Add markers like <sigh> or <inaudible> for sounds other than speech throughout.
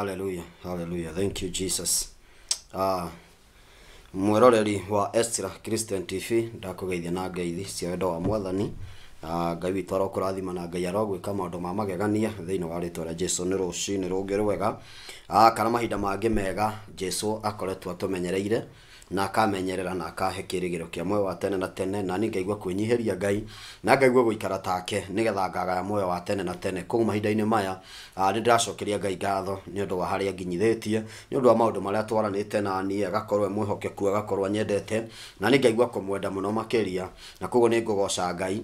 haleluya haleluya thank you jesus ah mwĩroreri wa estra Christian TV ndakugeithia na ngeithi cia wendo wa mwathani ah, na ngai witũ rathima na ngai maå ndå ma magegania thĩinĩ wa rĩtwa rĩa jesu ci nä rå ngä rwega ah, kana mahinda mangä mega jesu akoretwo menyereire na akamenyerera na akahe kirigiro kia moyo wa tene na tene na ningaigua kwenyiheria ngai na ngaigua guikara take nigetha ngagaya moyo wa tene na tene ko mahinda ine maya ah, nĩ ndĩracokeria ngai ngatho nĩ ũndũ wa harĩa nginyithĩtie nĩ ũndũ wa maũndũ marĩa twaranĩte na ni agakorwo mwihoke mwĩhokeku agakorwo nyendete na ni ngaigua kũmwenda muno makeria na koguo ni ngũgoca ngai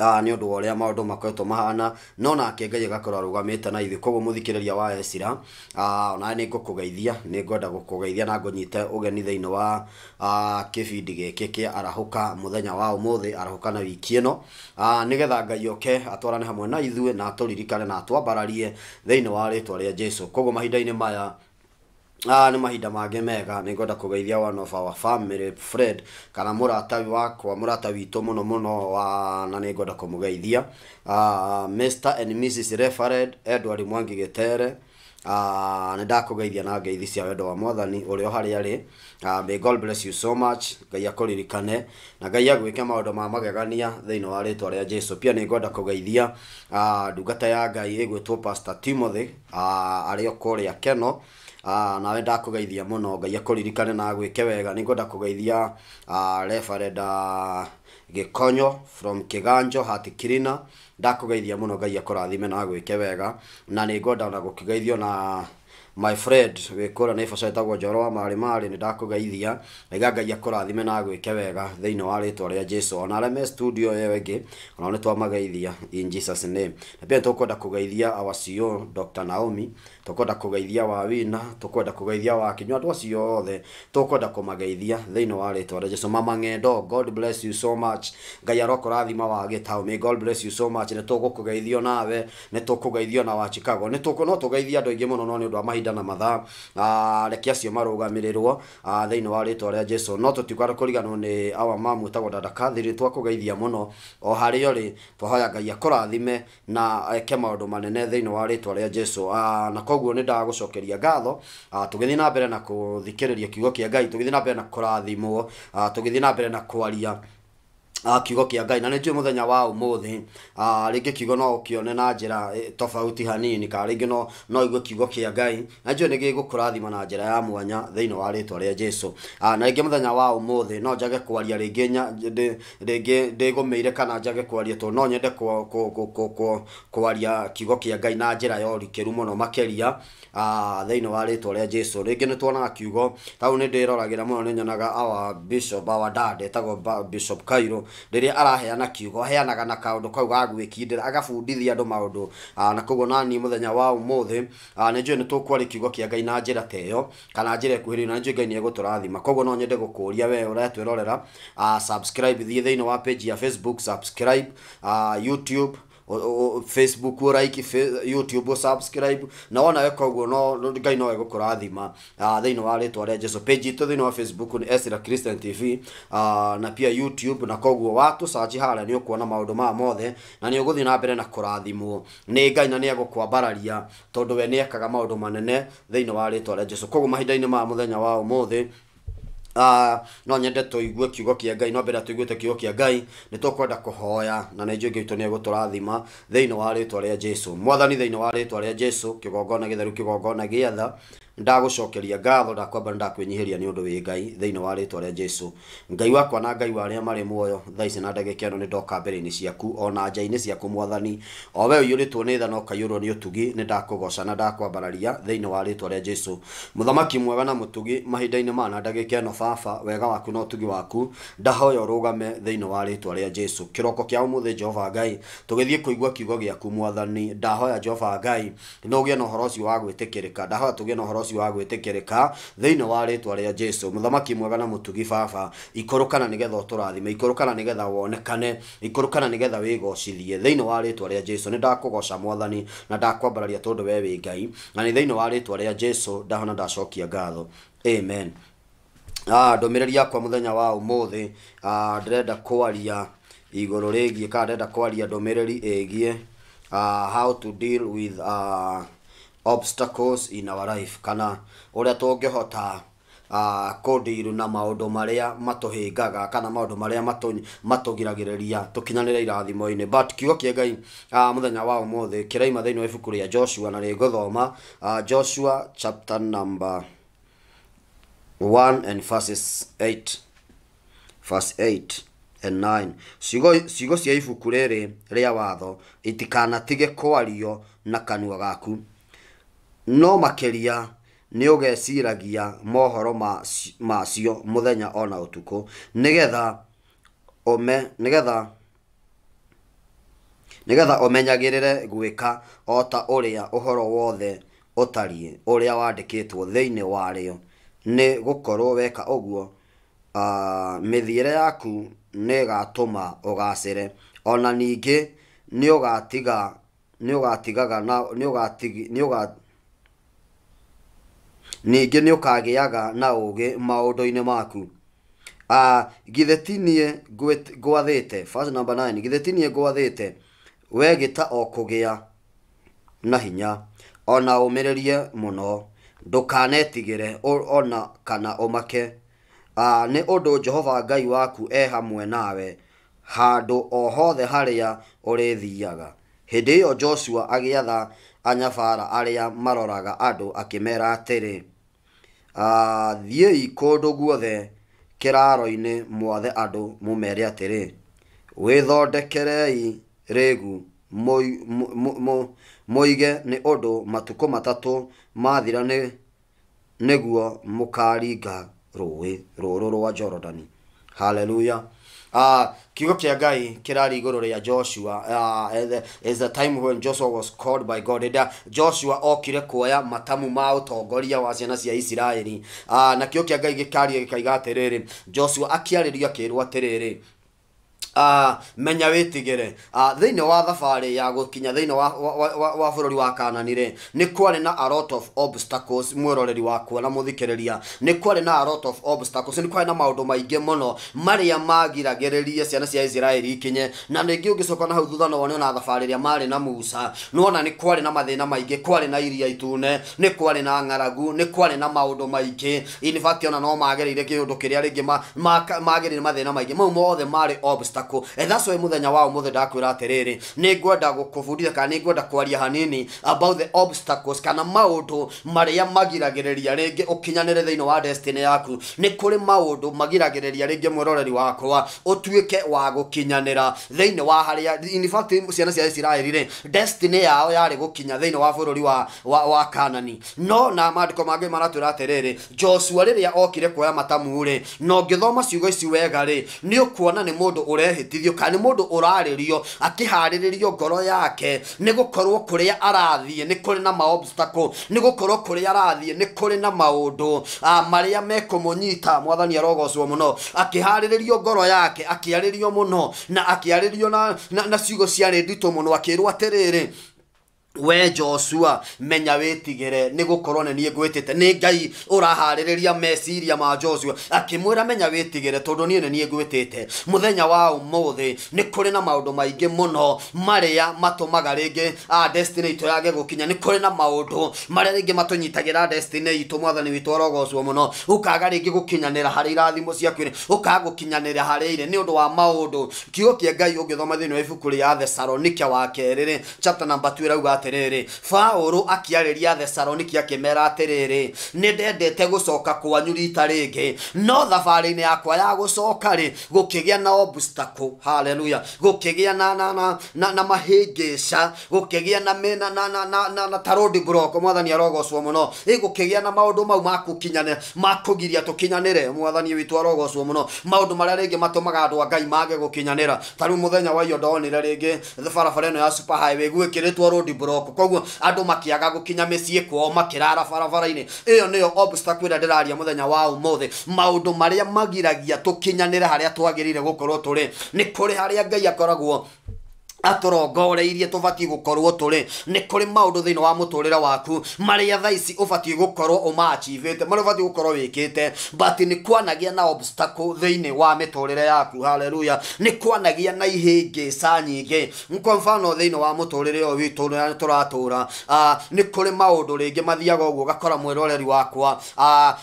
nä å ndå wa å rä a maå ndå makoretwo mahana no nake ngai agakorwo arå te na ithuä koguo må thikä wa esira ah, ona nä ngå kå geithia nä ngwenda gå kå geithia na ngå nyite å geni thä inä wa ah, kä bindi gä kä kä arahå ka må thenya wa må thä arahå ka na wiki ä no ah, nä getha ngai oke atwarane hamwe na ithuä na atå ririkane na atwambararie thä inä wa rä twa rä a jesu koguo mahinda-inä maya Ah, nä mahinda mangä mega nä ngwenda kå geithia one of our family Fred kana må rata wakwa må rata witå må no må no wa na nä ngwenda kå må geithia ah, Mr and Mrs Refared Edward Mwangi Gätere Uh, ah, nä ndakå geithia na ngeithi cia wendo wa mwathani å rä o harä arä uh, ah, may god bless you so much ngai akå ririkane na ngai agwä ke maå ndå ma magegania thä inä wa rä twa rä a jesu pia nä ngwenda kå geithia ah, ndungata ya ngai ä gwä two pastor timothy arä o kå rä a keno Ah, nawe ndakugeithia muno ngai ririkane na gwike wega ni ngwenda kugeithia ah, ah, gä konyo from ganjo hatikirina ndakugeithia muno ngai rathime na gwike wega na ni ngwenda ona gukigeithio na my friend wikura ni boca itagwo njorwa mari mari ni ndakugeithia iga ngai akurathime na gwike wega thiini wa ritwa ria jesu ona aria me studio iyo ingi ona ni twamageithia in jesus name na pia tukwenda kugeithia our ceo dr naomi wa wina tukwenda kugeithia wawina tukwenda kugeithia wakinyu andu acio othe tukwenda kumageithia thiini wa ritwa ria jesu mama ng'endo god bless you so much ngai arokurathima wa gitau may god bless you so much ni tugukugeithio nawe ni tukugeithio na wa chicago ni tuku no tugeithia andu aingi muno no ni undu wa mahinda mahinda na mathaa reke acio marũgamĩrĩrwo ah, thĩinĩ wa rĩtwa rĩa jesu no tũtiũka kũriganwo nĩ awa mamwĩtagwo dadakathirĩ twakũgeithia mũno o harĩa ũrĩ twahoya ngai akũrathime na eke maũndũ manene thĩinĩ wa rĩtwa rĩa jesu ah, na koguo nĩ ndagũcokeria ngatho ah, tũgĩthiĩ na mbere na kũthikĩrĩria kiugo kĩa ngai tũgĩthiĩ na mbere na kũrathimwo tũgĩthiĩ na mbere na kwaria kiugo kia ngai na nä njå må wa å rä ngä kiugo no å kä na njä tofauti hanini ka rä ngä no no igue kiugo kĩa ngai na njå nä gä gå kå rathima na njä ra eh, ya mwanya thä inä wa rä twa rä a jesu ah, na rä ngä må wa å no njage kwaria rä ngä ndä gå mä ire kana njage kwaria tå no nyende kwaria kiugo kĩa ngai na njä ra ya å rikä ru må no makäria ah, thä inä wa rä twa rä a jesu rä ngä nä twonaga kiugo tau nä ndä roragä ra må no nä nyonaga awa bishop awa dad etagwo bishop kairo rä araheana kiugo aheanaga na kaundu kau ga gwikindira agabundithia andu maundu ah, na koguo nani muthenya wa umuthi ah, nä njå nä tå kwarä kiugo kä ngai na njä ra teyo kana njä ra ä na njå ngai nä egå tå rathima koguo no nyende gå kå ria we å retwä rorera ah, thiä thä wa page ya facebook subscribe, youtube facebook like youtube subscribe na wona weka uguo no ngai no egukura thima ah, thĩinĩ wa rĩtwa rĩa Jesu page to thĩinĩ wa facebook ni esra Christian TV ah, na pia youtube na koguo watu search hala ni ũkuona maũndũ ma mothe na ni ũgũthiĩ na mbere na kurathimo ni ngai na nĩ egũkwambararia tondu we ni ekaga maũndũ manene thĩinĩ wa rĩtwa rĩa Jesu koguo mahinda-inĩ maya mũthenya wa ũmũthĩ Uh, no nyende igue kiugo kia ngai no mbere tuiguite kiugo kia ngai ni tukwenda kuhoya na nä njå ngä itå nä egå tå rathima thä inä wa rä twa rä a jesu mwathani thä inä wa rä twa rä a jesu kä gongona gä theru kä gongona gä atha ndagucokeria ngatho ndakwamba ndakwenyihiria ni undu wi ngai thiini wa ritwa ria jesu ngai wakwa na ngai wa aria mari muoyo thaa na ndagä keno ni ndoka mbere-inä ciaku ona nja-inä ciaku mwathani owe we ni iyå rä two nä thana å kaiyå nä å tugi nä ndakå goca na ndakwambararia thä wa ritwa ria jesu muthamaki mwega na mutugi mahinda-inä ma na ndagä keno baba wega waku na å tugi waku ndahoya å rå game wa ritwa ria jesu kiroko roko kä a jehova ngai tugithie gä kiugo gä aku mwathani ndahoya jehova ngai no å gä e na å horo wa gwitikirika tä kä rä ka ndahoya tå na å ucio wa gwĩtĩkĩrĩka thĩinĩ wa rĩtwa rĩa jesu muthamaki mwega na mũtugi baba ikũrũkana nĩgetha ũtũrathime ikorokana nigetha wonekane ikũrũkana nĩgetha wĩgocithie thĩinĩ wa rĩtwa rĩa jesu nĩ ndakũgoca mwathani na ndakwambararia tondũ we wĩ ngai na ni thĩinĩ wa rĩtwa rĩa jesu ndahona ndacokia ngatho amen ah, ndũmĩrĩri kwa muthenya wa ah, ndĩrenda kwaria igũrũ rĩgiĩ kana ndĩrenda kwaria ndũmĩrĩri ah, how to deal with uh, obstacles in our life kana uria tungihota uh, ah, kudiru na maundu maria matuhingaga kana maundu maria matugiragiriria tukinyanire irathimo-ini but kiugo kie ngai uh, ah, muthenya wa umuthi kiraima thiini wa ibuku ria joshua na riguthoma uh, ah, joshua chapter number 1 and verses 8 verse 8 and 9 ciugo ciugo cia ibuku rĩrĩ rĩa watho itikanatige kwario na kanua gaku no makĩria nĩ ũgeciragia mohoro macio mũthenya ona ũtukũ nĩgetha ũme nĩgetha nĩgetha ũmenyagĩrĩre gwĩka o ta ũrĩa ũhoro wothe ũtariĩ ũrĩa wandĩkĩtwo thĩinĩ warĩo nĩ gũkorwo weka ũguo uh, mĩthiĩre yaku nĩ ĩgatũma ũgacĩre ona ningĩ nĩ ũgatiga nĩ ũgatigaga na nĩ ũgatig nĩ ũga ningä nä å kagä aga na å gä maå ndå-inä maku ah, githetinie ngwathä te githetinie ngwathä te wegä ta o kå gä a na hinya ona å mä rä rie må no ndåkanetigä re ona kana å make nä ah, å ndå jehova ngai waku e hamwe nawe handå o hothe harä a å rä thiaga hä ndä ä yo joshua agä atha anyabara arĩa maroraga andũ akĩmera atĩrĩ ah, thiĩi kũndũ guothe kĩraro-inĩ mwathe andũ mũmere atĩrĩ wĩthondekerei rĩgu mũige nĩ ũndũ matukũ matatũ mathira nĩ nĩguo mũkaringa rũĩ rũrũ rwa jorodani haleluya Ah, kiugo kya gai kirari iguru ya joshua uh, is the time when joshua was called by god Eda, joshua okire kuoya matamu ma utongoria wa ciana cia isiraeli uh, na kiugo kya ngai gikari gikaiga atiriri joshua akiaririo akirwo atiriri uh, menya wĩtigĩre ah, thĩinĩ wa thabarĩ ya gũkinya thĩinĩ wa bũrũri wa kanani rĩ nĩ kwarĩ na a lot of obstacles mwĩroreri wakwa na mũthikĩrĩria nĩ kwarĩ na a lot of obstacles nĩ kwarĩ na maũndũ maingĩ mũno marĩa magiragĩrĩria ciana cia isiraeli ikinye na ningĩ ũngĩcoka na hau thutha no wone ona thabarĩ ĩrĩa marĩ na musa no nĩwona nĩ kwarĩ na mathĩna maingĩ kwarĩ na iria itune nĩ kwarĩ na ng'aragu nĩ kwarĩ na maũndũ maingĩ in fact ona no magereire kĩũndũ kĩrĩa rĩngĩ magereire mathĩna maingĩ mau mothe marĩ obstacles obstacle eh, that's why muthenya wa muthe ndakwira atiriri ni ngwenda gukubundithia kana ni ngwenda kwaria hanini about the obstacles kana maundu maria magiragiriria ringi ukinyanire thiini wa destiny yaku ni kuri maundu magiragiriria ringi mwiroreri wakwa utuike wa gukinyanira thiini wa haria in fact ciana cia Isiraeli ri destiny yao yarĩ gukinya thiini wa bururi wa wa, wa Kanani no na maandiko mangĩ maratwĩra atĩrĩrĩ Joshua rĩrĩa okire kuoya matamu ri no ngithoma ciugo ici wega ri ni ukuona ni mũndũ ure arehĩtithio kana nĩ mũndũ ũrarĩrio ngoro yake nigukorwo gũkorwo kũrĩa arathiĩ nĩ kũrĩ na maobstacle nigukorwo gũkorwo kũrĩa arathiĩ nĩ kũrĩ na a ah, maria mekũmũnyita mwathani arogocwo muno akĩharĩrĩrio ngoro yake akĩarĩrio muno na akĩarĩrio na, na, na ciugo ciarĩ nditũ mũno akĩĩrwo atĩrĩrĩ we Joshua menya witigire nä gå korwo nä niä ngwä ngai å raharä meciria ma Joshua akä menya wä tigä re tondå niä nä niä wa å thä nä na maå ndå maingä må no marä a destiny maga yage gå kinya nä na maå ndå marä a destiny ngä matå nyitagä ra itå mwathani witå arogocwo må no å kaga rä irathimo ciaku ni å kaga gå ire nä å wa maå ndå kiugo kä ngai å ngä wa ibuku rä ya thesalonika wa kerä rä chapter number 2 rauga atiriri Paũlũ akĩarĩria Thesaloniki akĩmera atiriri nĩ ndendete gũcoka kwanyu rita rĩngĩ no thabarĩ-inĩ yakwa ya gũcoka-rĩ gũkĩgĩa na obstacle haleluya gũkĩgĩa na na na na, na mahĩngĩca gũkĩgĩa na na na na na na, na tarodi broko mwathani arogocwo mũno ĩ gũkĩgĩa na maũndũ mau makũkinyanĩra makũgiria tũkinyanĩre mwathani witũ arogocwo mũno maũndũ marĩa rĩngĩ matũmaga andũ a ngai mage gũkinyanĩra tarĩu mũthenya wa iyo ndonire rĩngĩ barabara ĩno ya super highway gwĩkĩrĩtwo road roko koguo andu makiaga gukinya micie kwao makirara barabara-ini iyo niyo obstacle ira ndiraria muthenya wa umothe maundu maria magiragia tukinyanire haria twagirire gukorwo turi ni kuri haria ngai akoragwo aturongoreirie tubatiĩ gũkorwo tũrĩ nĩ kũrĩ maũndũ thĩinĩ wa mũtũrĩre waku marĩa thaa ici ũbatiĩ gũkorwo ũmaachivĩte marĩa ũbatiĩ gũkorwo wĩkĩte but nĩ kwanagia na obstacle thĩinĩ wa mĩtũrĩre yaku haleluya nĩ kwanagia na ihĩngĩca nyingĩ kwa mfano thĩinĩ wa mũtũrĩre ũyũ witũ ũrĩa tũratũra nĩ kũrĩ maũndũ rĩngĩ mathiaga ũguo ũgakora mwĩroreri wakwa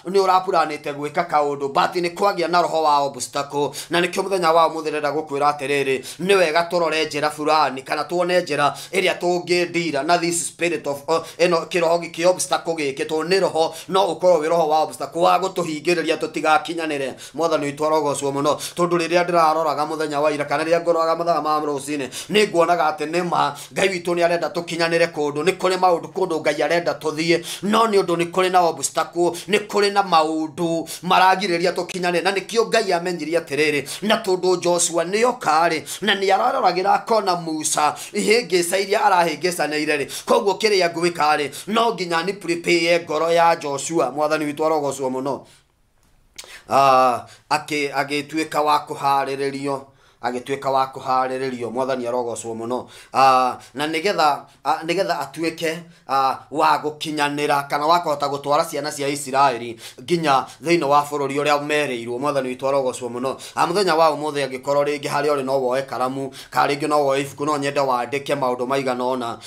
nĩ ũrapuranĩte gwĩka kaũndũ but nĩ kwagĩa na roho wa obstacle na nĩkĩo mũthenya wa mũthĩ renda gũkwĩra atĩrĩrĩ nĩ wega tũrore njĩra burani kana tuone njira iria tungindira na this spirit of ino uh, kiroho giki obstacle giki to roho no ukorwo wi roho wa obstacle wa gutuhingiriria tutigakinyanire mwathani witw arogocwo muno tondu riria ndiraroraga muthenya wa ira kana riria ngororaga mathaga ma rucine ni nguonaga ati ni ma ngai witu ni arenda tukinyanire kundu ni kuri maundu kundu ngai arenda tuthie no ni undu ni kuri kå rä na nä kå rä na maundu ndå tukinyanire na nä kä ngai amenyiria tiriri na tondu joshua ni okarä na ni araroragira kona musa ihĩngĩca iria arahĩngĩcanĩire rĩ koguo kĩrĩa ngwĩka rĩ no nginya nĩ prepare ngoro ya joshua mwathani witũ arogocwo mũno uh, agĩtuĩka wa kũharĩrĩrio agituika wa kuhariririo mwathani arogocwo muno ah, na nigetha ah, nigetha atuike ah, wa gukinyanira kana wakohota gutwara ciana cia Isiraeli nginya thiini wa bururi uria meriirwo mwathani witu arogocwo muno muthenya wa umuthi angikorwo ringi haria ori no woe karamu ka ringi no woe ibuku no nyende wandike maundu maigana ona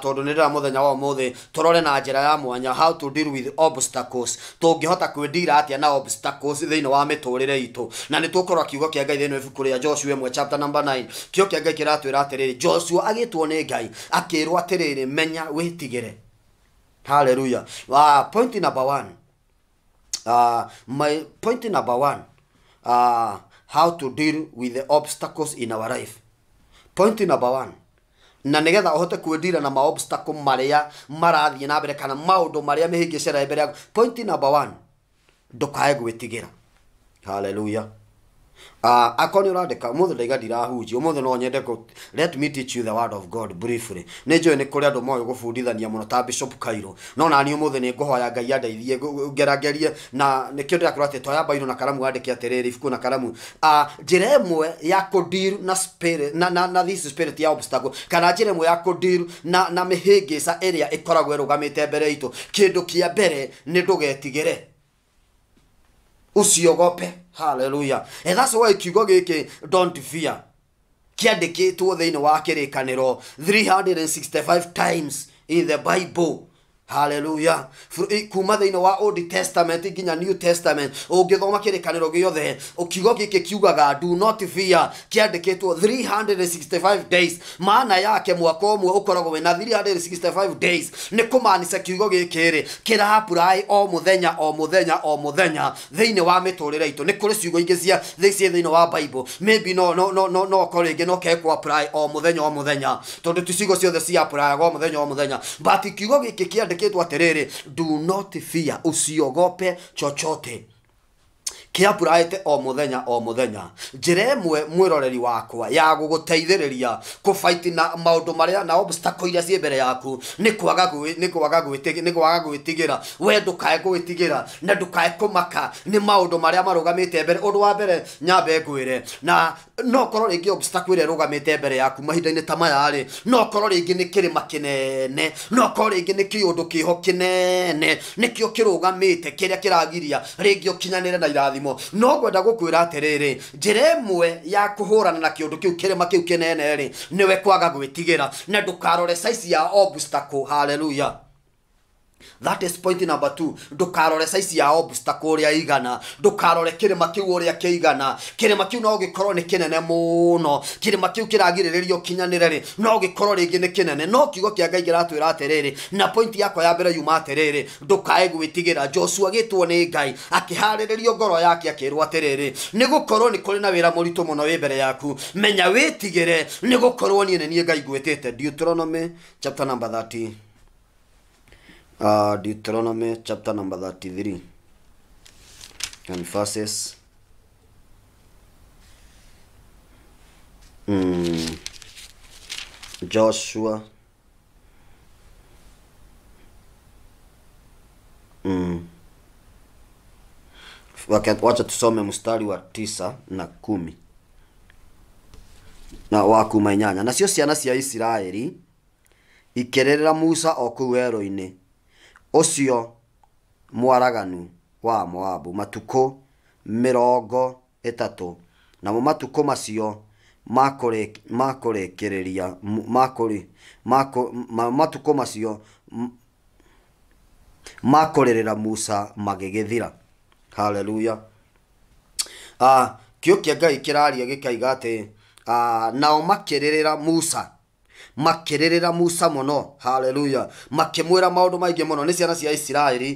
tondu ni ndira muthenya wa umuthi turore na njira ya mwanya how to deal with obstacles tungihota kwindira atia na obstacles thiini wa miturire itu na ni tukorwo kiugo kia ngai thiini wa ibuku ria Joshua joshua chapter number 9 kio kia ngai kiratwira atiriri joshua agitwo ni ngai akirwo atiriri menya witigire haleluya wa uh, ah, point number 1 uh, ah, my point number 1 uh, ah, how to deal with the obstacles in our life point number 1 na nigetha uhote kwendira na maobstacle maria marathiä na mbere kana maundu maria mihingicera mbere yaku point number 1 ndukae gwitigira haleluya uh, ah, akoni urandika umuthi ndaiga ndirahunjia umuthi no nyende ku let me teach you the word of god briefly nä njå ä nä kå rä andå moä ta bishop kairo no na ni må ni nä ngå hoya ngai andeithie ngeragerie na nä kä ndira kurate to yabairo na karamu wandä ke atä rä na karamu njä ra ä ya kå diru na, spirit, na, na, na this spirit ya obstacle kana njä ya kå diru na, na mä hä ngä ca ä rä a ä koragwo ä rå mbere itå kä ndå mbere nä ndå usiogope haleluya and that's why kiugo giki don't fear kiandikitwo thiini wa kirikaniro 365 times in the bible haleluya kuma thä-inä wa old testament nginya new testament ũngĩthoma kĩrĩkanĩro gĩothe kiugo gĩkĩ kiugaga do not fear kĩandĩkĩtwo 365 days maana yake mwaka ũmwe ũkoragwo wĩna 365 days nĩ kũmaanica kiugo gĩkĩ-rĩ kĩrapurai o muthenya o muthenya o mũthenya thĩinĩ wa mĩtũrĩre itũ nĩ kũrĩ ciugo ingĩ cia ciĩ thĩinĩ wa bible maybe no no no no no korwo rĩngĩ no kekwo apply o muthenya o mũthenya tondũ ti ciugo ciothe ciapurayaga o muthenya o muthenya but kiugo gĩkĩ kĩandĩkĩtwo kitu atiriri do not fear usiogope chochote kiamburaite o muthenya o muthenya njira imwe mwiroreri wakwa ya guguteithiriria kufaiti na maundu maria na obstacle iria cie mbere yaku ni kwaga ni kwaga ni kwaga gwitigira we ndukae gwitigira na ndukae kumaka ni maundu maria marugamite mbere undu wa mbere nyambe ngwire na no korwo rĩngĩ obstacle ĩrĩa ĩrũgamĩte mbere yaku mahinda-inĩ ta maya rĩ no korwo rĩngĩ nĩ kĩrĩma kĩnene no korwo rĩngĩ nĩ kĩũndũ kĩho kĩnene nĩkĩo kĩrũgamĩte kĩrĩa kĩragiria rĩngĩ ũkinyanĩre na irathimo no ngwenda gũkwĩra atĩrĩrĩ njĩra ĩmwe ya kũhũrana na kĩũndũ kĩu kĩrĩma kĩu kĩnene rĩ nĩwe kwaga gwĩtigĩra na ndũkarore size ya obstacle haleluya that is point number two ndukarore size ya obstacle uria igana ndukarore kirima kiu uria kiigana kirima kiu no gikorwo ni kinene muno kirima kiu kiragiriririo kinyanire ri no gikorwo ringi ni kinene no kiugo kia ngai kiratwira atiriri na point yakwa ya mbere yuma atiriri ndukae gwitigira Joshua agitwo ni ngai akihariririo ngoro yake akirwo atiriri ni gukorwo ni kuri na wira muritu muno wi mbere yaku menya witigire ni gukorwo ni nenie ngai ngwitite Deuteronomy chapter number 13 Uh, ah, Deuteronomy chapter number 33 and verses mm, Joshua mm. Wacha tusome mstari wa tisa na kumi na wakumenyanya nacio ciana cia Isiraeli ikĩrĩrĩra Musa o kũu werũ-inĩ ucio mwaraganu wa moabu matuko mirongo itatu namo matuko macio makurekereria matuko macio makurerera musa magigithira haleluya uh, ah, kiukia ngai kiraria gikaiga ati ah, nao makirerera musa makirĩrĩra musa mono haleluya makemwera maundu maingĩ mono ni ciana cia isiraeli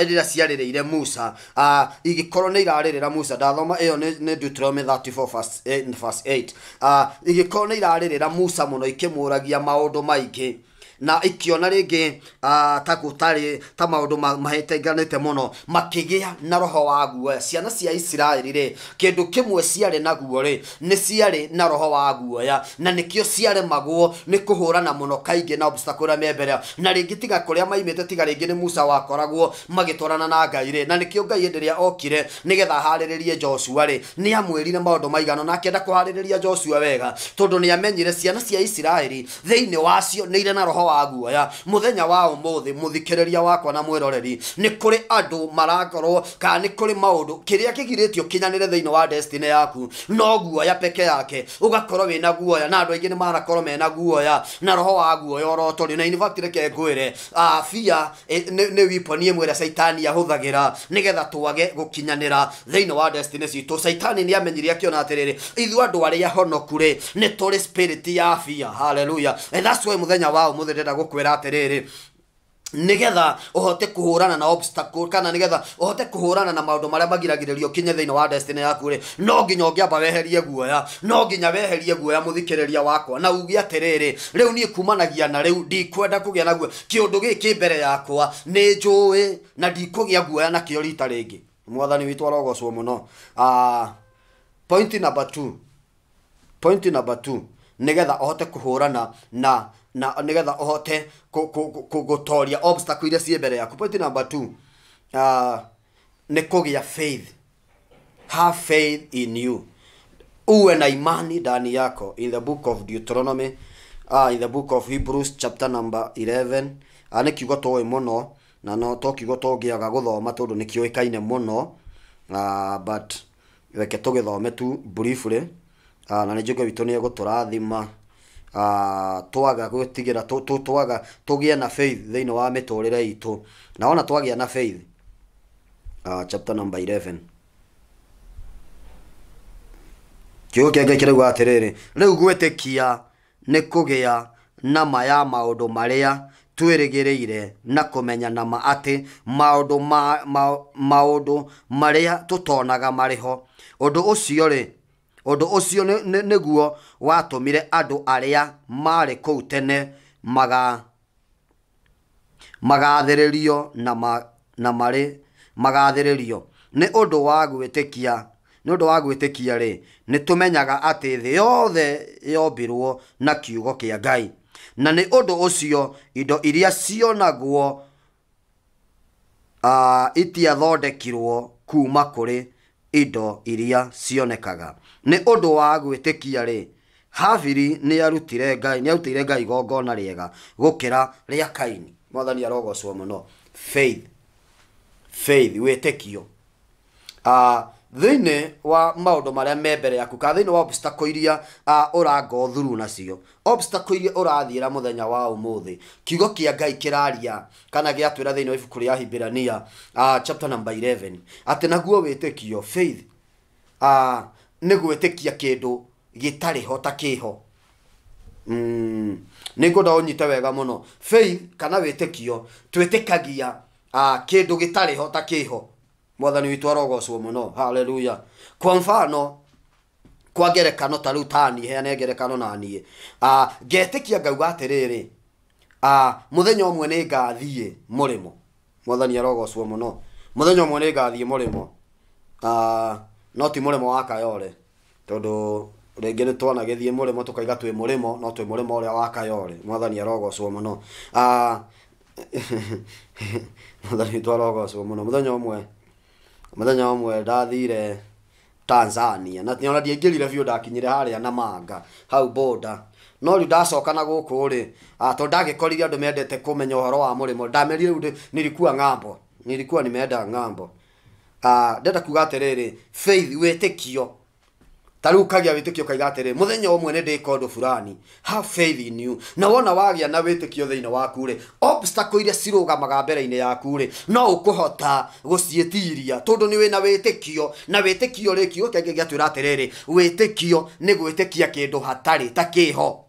edira ciarereire musa igĩkorwo nĩ irarerera musa ndathoma ĩyo ni deuteronomy 34 verse 8 igĩkorwo nĩ irarerera musa mono ikemuragia maundu maingĩ na ikiona rĩngĩ ah, ta gũtarĩ ta maũndũ mahĩtanganĩte mũno makĩgĩa na roho wa guoya ciana cia isiraeli rĩ kĩndũ kĩmwe ciarĩ naguo rĩ nĩ ciarĩ na roho wa guoya na nĩkĩo ciaremagwo nĩ kũhũrana mũno kaingĩ na obstacle ũrĩa mebere na rĩngĩ tiga kũrĩa maimĩte tiga rĩngĩ nĩ musa wakoragwo magĩtwarana na ngai rĩ na nĩkĩo ngai hĩndĩ ĩrĩa okire nĩgetha aharĩrĩrie joshua rĩ nĩ amwĩrire maũndũ maigano na akĩenda kũharĩrĩria joshua wega tondũ nĩ amenyire ciana cia isiraeli thĩinĩ wacio nĩ ire na roho wa guoya muthenya wa umuthi muthikereria wakwa na mwiroreri ni kuri andu marakorwo ka ni kuri maundu kiria kigiritio kinyanire thiini wa destiny yaku no guoya peke yake ugakorwo na guoya na andu aingi ni marakorwo na guoya na roho wa guoya orotori na in fact reke ngwire uh, fear nä wiponi ä saitani ahåthagä ra nä getha twage gå kinyanä ra thä wa destiny citå saitani nä amenyire akä atä ithu andå arä honokure ni rä nä tå rä ya fia haleluya må thenya wa å ndenda gukwira atiriri nigetha uhote kuhurana na obstacle kana nigetha uhote kuhurana na maundu maria magiragiririo kinye thiini wa destiny yaku ri no nginya ungiamba weherie guoya no nginya weherie guoya muthikiriria wakwa na uge atiriri riu nie kumanagia na riu ndikwenda kugia naguo kiundu giki mbere yakwa ni njui na ndikugia guoya nakio rita ringi mwathani witu arogocwo muno uh, ah, point number 2 point number 2 nigetha uhote kuhurana na na nigetha uhote gutoria obstacle iria ciĩ mbere yaku point number two uh, nĩ kũgĩa faith have faith in you uwe na imani ndani yako in the book of deuteronomy uh, in the book of hebrews chapter number 11 uh, nä kiugo toä mũno na no to kiugo tångäaga gå thoma tondå nä kä mũno uh, but reke tå thome tu briefly uh, na nä njåge witå nä egå tå twaga gwĩtigĩra twaga tũgĩe na faith thĩinĩ wa miturire itu na ona twagĩa na faith uh, chapter number 11 kiugo kĩa ngai kĩrauga atĩrĩrĩ rĩu gwĩtĩkia nĩ kũgĩa na ma ya maũndũ marĩa twĩrĩgĩrĩire na kumenya na ma atĩ maũndũ ma, ma, maria tutonaga mariho undu ucio ri undu ucio niguo watumire andu aria mari kuu tene maga magathiririo na ma, na mari magathiririo ni undu wa gwitikia nä å ndå wa gwä tä kia rä nä tå menyaga atä thä yothe yombirwo na kiugo kä a ngai na nä å ndå å cio indo iria cionagwo uh, itiathondekirwo kuma kå rä indo iria cionekaga nä å ndå wa gwä tä kia rä habiri nä arutire ngai nä arutire ngai igongona rĩega gũkĩra rĩa kaini mwathani arogocwo mũno faith faith wĩtĩkio uh, thĩinĩ wa maũndũ marĩa me mbere yaku kana thĩinĩ wa obstacle iria ah, ũrango thuru nacio obstacle iria ũrathiĩra mũthenya wa ũmũthĩ kiugo kĩa ngai kĩraria kana gĩatwĩra thĩinĩ wa ibuku rĩa hibirania uh, ah, chapter number 11 atĩ naguo wĩtĩkio faith uh, nä gwä tä kia kä ndå gä tarä ho ta kä ho nä mm, ngå nda å nyite wega må no kana wä tä kio twä tä kagia kä ndå gä tarä ho ta kä ho mwathani witå arogocwo må no haleluya kwa mfano kwa ngerekano ta rä u taniä heane ngerekano naniä ngetä kia ngauga atä rä rä må thenya å mwe nä ngathiä må rä mo mwathani arogocwo må no må thenya å mwe nä ngathiä må rä mo no ti murimo wa kayore tondu rĩngĩ nĩ twona gĩthiĩ mũrĩmo tũkaiga twĩ mũrĩmo no twĩ mũrĩmo ũrĩa wa kayore mwathani arogocwo mũno ah, <laughs> mwathani twarogocwo mũno mũthenya ũmwe å mwe ndathire tanzania na ona ndiaingĩrire biũ ndakinyire harĩa namanga hau boda no rĩu ndacoka na gũkũ rĩ ah, tondũ ndagĩkorire andũ mendete kũmenya ũhoro wa mũrĩmo ndamerire rĩu nilikuwa ng'ambo nilikuwa nimeenda ng'ambo Ah, ndenda kuga atiriri faith witikio ta rä u kagä a wä tä kio kaiga atä rä må thenya å mwe nä ndä faith in burani na wona wagä na wä tä kio thä inä waku iria cirå mbere-inä yaku-rä no å kå hota gå ciätiria tondå nä wä na wä tä kio na wä tä kio rä kiå kengä atwä ra atä rä rä wä tä kio nä gwä tä kia kä ndå hatarä ta kä ho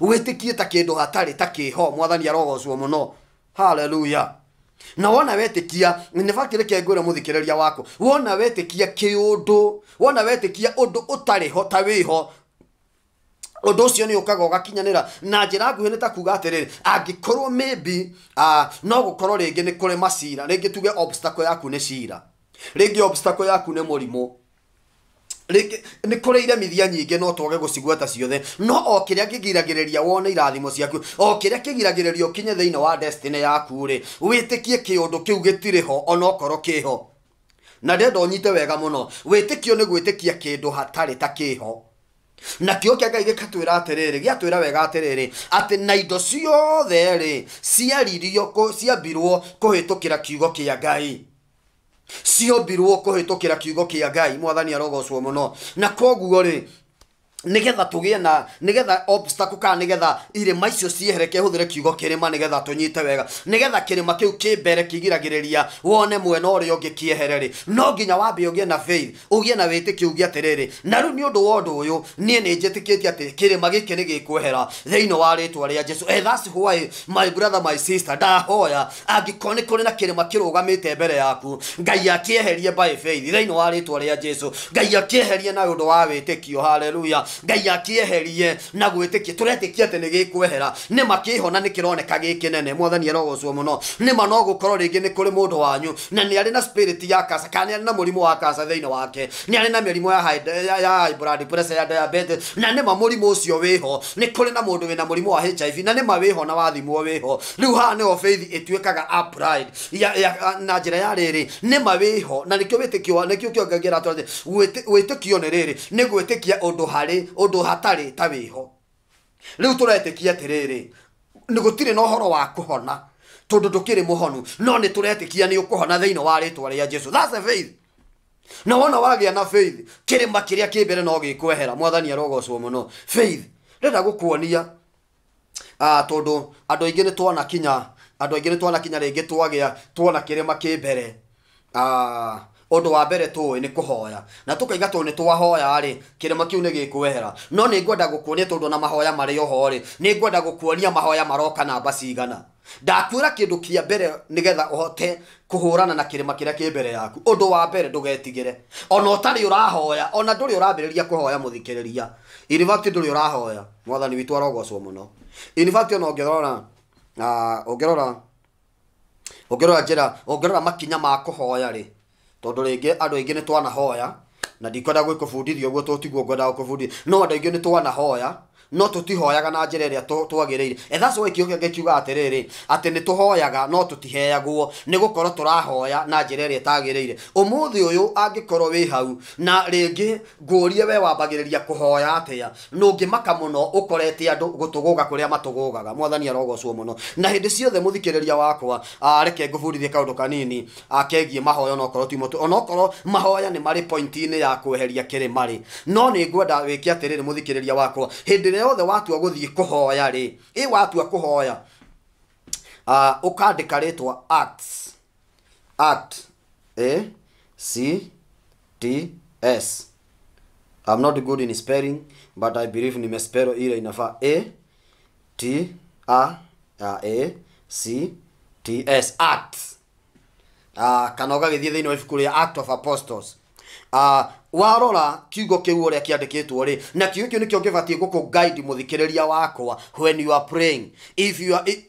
wä tä kie ta kä ndå hatarä ta kä ho mwathani arogocwo må no haleluya na wona wetikia nä bakirä ke ngwä re må thikä rä ria waku wona wetikia kä å ndå wona wetikia å ndå å tarä ho ta wä ho å ndå å cio nä å kaga å gakinyanä ra na njä ra nguhä nä ta kuga atä rä rä angä korwo maybe uh, no gå korwo rä ngä nä kå rä macira rä ngä tuge yaku nä cira rä ngä yaku nä må rimå nä kå rä ire mithia nyingä no twage gå cigweta ciothe no o kä rä a kä giragä rä ria wone irathimo ciaku o kä rä a kä giragä rä ria å kinye thä inä wa destiny yaku rä wä tä kie kä å ndå kä u gä tirä ho onakorwo kä ho na ndenda å nyite wega må no wä tä kio nä gwä tä kia kä ndå hatarä ta kä ho na kä o kä a ngai gä katwä ra atä rä rä gä atwä ra wega atä rä rä atä na indo ciothe rä ciaririo ciambirwo kå hä tå kä ra kiugo kä a ngai ciombirwo kũhĩtũkĩra kiugo kĩa ngai mwathani arogocwo mũno na koguo rĩ nigetha tugie na nigetha obstacle ka nigetha ire maicio ciehereke huthire kiugo kirima nigetha tunyite wega nigetha kirima kiu kibere kigiragireria wone mwena uri ungi kiehereri no ginya wabi ugie na faith ugie na witikio ugie atiriri na ru ni undu wa undu uyu nie ni njitikitie ati kirima giki ni gikuhera thiini wa ritwa ria jesu eh that's why my brother my sister ndahoya angikorwo ni kuri na kirima kirugamite mbere yaku ngai akieherie by faith thiini wa ritwa ria jesu ngai akieherie na undu wa wete witikio haleluya ngai akieherie na gwĩtĩkia tũretĩkia ati nĩ gĩkwehera nĩ makĩho na nĩ gikinene mwathani arogocwo mũno nĩ ma no gũkorwo ringi ni kuri mundu wanyu na ni ari na spirit ya kasa kana nĩ arĩ na mũrimũ wa kasa thaini wake ni ari na mĩrimũ ya high blood pressure ya diabetes na ni ma mũrimũ ũcio wĩho nĩ kũrĩ na mundu wina mũrimũ wa HIV na nĩ ma wĩho na wathimwo wĩho rĩu ni nĩho faith ĩtuĩkaga ya na njĩra ya rĩrĩ nĩ ma wĩho na nĩkĩo wĩtĩkio nĩkĩo kĩongagĩra atĩ gwĩtĩkio nĩ rĩrĩ nĩ gwĩtĩkia ũndũ harĩ undu hatari ta wiho riu turetĩkia ni gũtirĩ na horo wa kuhona tondu ndũkĩrĩ muhonu no nĩ tũretĩkia ni ukuhona thaino wa ritwa rĩa jesu that's a faith na wona wagĩa na faith kĩrĩma makiria kibere mbere no gĩkwehera mwathani arogocwo muno faith ndĩrenda gũkuonia uh, tondũ andũ aingĩ nĩ twona kinya andũ aingĩ nĩ twona kinya rĩngĩ twagĩa twona kĩrĩma kibere mbere uh, undu wa mbere tuwi ni kuhoya na tukaiga tu ni twahoya ri kirima kiu ni gikwehera no ni ngwenda gukuonia tondu na mahoya mari oho ri ni ngwenda gukuonia mahoya maroka namba cigana ndakwira kindu kia mbere nigetha uhote kuhurana na kirima kiria ki mbere yaku undu wa mbere ndugetigire ona utari urahoya ona nduri urambiriria kuhoya muthikiriria in fact nduri urahoya mwathani witu arogocwo muno in fact ona ungirora uh, ah, ungirora ungirora njira ungirora makinya ma kuhoya ri tondu ringi andu aingä ni twanahoya na ndikwenda å guo tå tiguo ngwendaga kubundithia no andu aingä ni twanahoya no tutihoyaga na njä ĩrĩa twagĩrĩire ethacoä kiugo gä kiuga atĩrĩrĩ atĩ ni tuhoyaga no tũtiheagwo ni gũkorwo turahoya na njĩra ĩrĩa ĩtagĩrĩire ũmũthĩ uyu angĩkorwo wi hau na rĩngĩ ngurie we wambagĩrĩria kũhoya atĩa nũngĩmaka mũno ũkorete andũ gũtũgũga kũrĩa matũgũgaga mwathani arogocwo muno na hĩndĩ ciothe mũthikĩrĩria wakwa reke ngũbundithie kaũndũ kanini akegie mahoya no onokorwo timo onokorwo mahoya ni mari pointine ya kuheria kĩrĩ marĩ no ni ngwenda wĩke atĩrĩrĩ mũthikĩrĩria wakwa hĩndĩ yothe watua guthiä kå hoya rä ä watua kå hoya å ah, kandä acts act a c t s I'm not good in spelling but I believe mespero ile inafaa a t a a, a c t s act uh, ah, kana å gagä thiä thä wa ibuku rä act of apostles Ah, warora kiugo kiu uria kiandikitwo ri na kiu kiu nikio ngibatie guku guide muthikiriria wakwa when you are praying if you are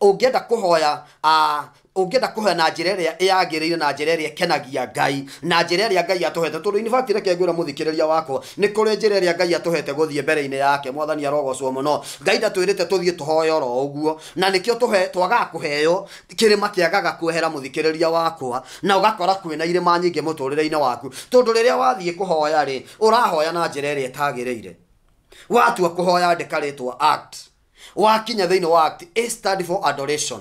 ungienda kuhoya uh, ah, ungienda kuhe na njä ra ä rä a yagä na njä ra ä kenagia ngai na njä ra ä ngai atåhete tondå ini bati reke ngwira ra må thikä rä ria wakwa nä kå rä njä ra ä ngai atåhete gå thiä mbere-inä yake mwathani arogocwo må no ngai ndatwä rä te tå thiä tå å guo na nä kä o twagaga kå heo kä rä ma agaga kuehera må thikä rä ria wakwa na å gakora kwä na irä ma nyingä må tå rä re-inä waku tondå rä rä a wathiä kå hoya rä å rahoya na njä ra ä rä a ĩtagä rä ire watua kå hoya ndä karä two wakinya thä wa act a study for adoration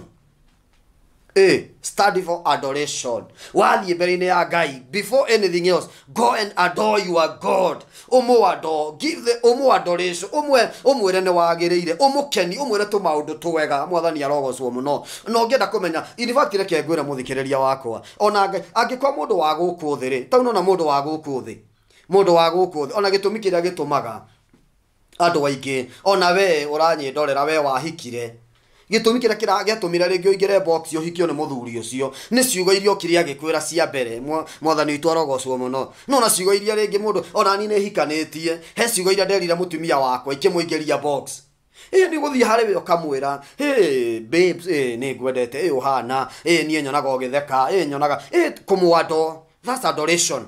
eh, study for adoration wathiä mbere-inä ya ngai before anything else go and adore your god ũmwadore ũmwadoration ũmwe ũmwĩre nĩ wagĩrĩire ũmũkeni ũmwĩre tũ maũndũ twega mwathani arogocwo mũno na ũngĩenda kũmenya inibati reke ngwĩre mũthikĩrĩria wakwa ona ngai angĩkorwo mũndũ wa gũkũ thĩ rĩ tau nona mũndũ wa gũkũ thĩ mũndũ wa gũkũ thĩ ona gĩtũmi kĩrĩa gĩtũmaga andũ aingĩ ona wee ũranyĩndorera wee wahikire gitumi kira kĩrĩa kĩragĩatũmire rĩngĩ ũingĩre box yo hikio ni muthuri ucio ni ciugo iria ũkire agĩkwĩra cia mbere mwathani witũ arogocwo muno no na ciugo iria ringi mundu ona ni ne hikanetie he ciugo iria nderire mũtumia wakwa ikĩmũingĩria box ĩĩ ni gũthiĩ harĩ we ũkamwĩra ĩ babes ĩ nĩ ngwendete ĩ ũhana ĩ niĩ nyonaga ũgĩtheka ĩ nyonaga ĩ kũmwando that's adoration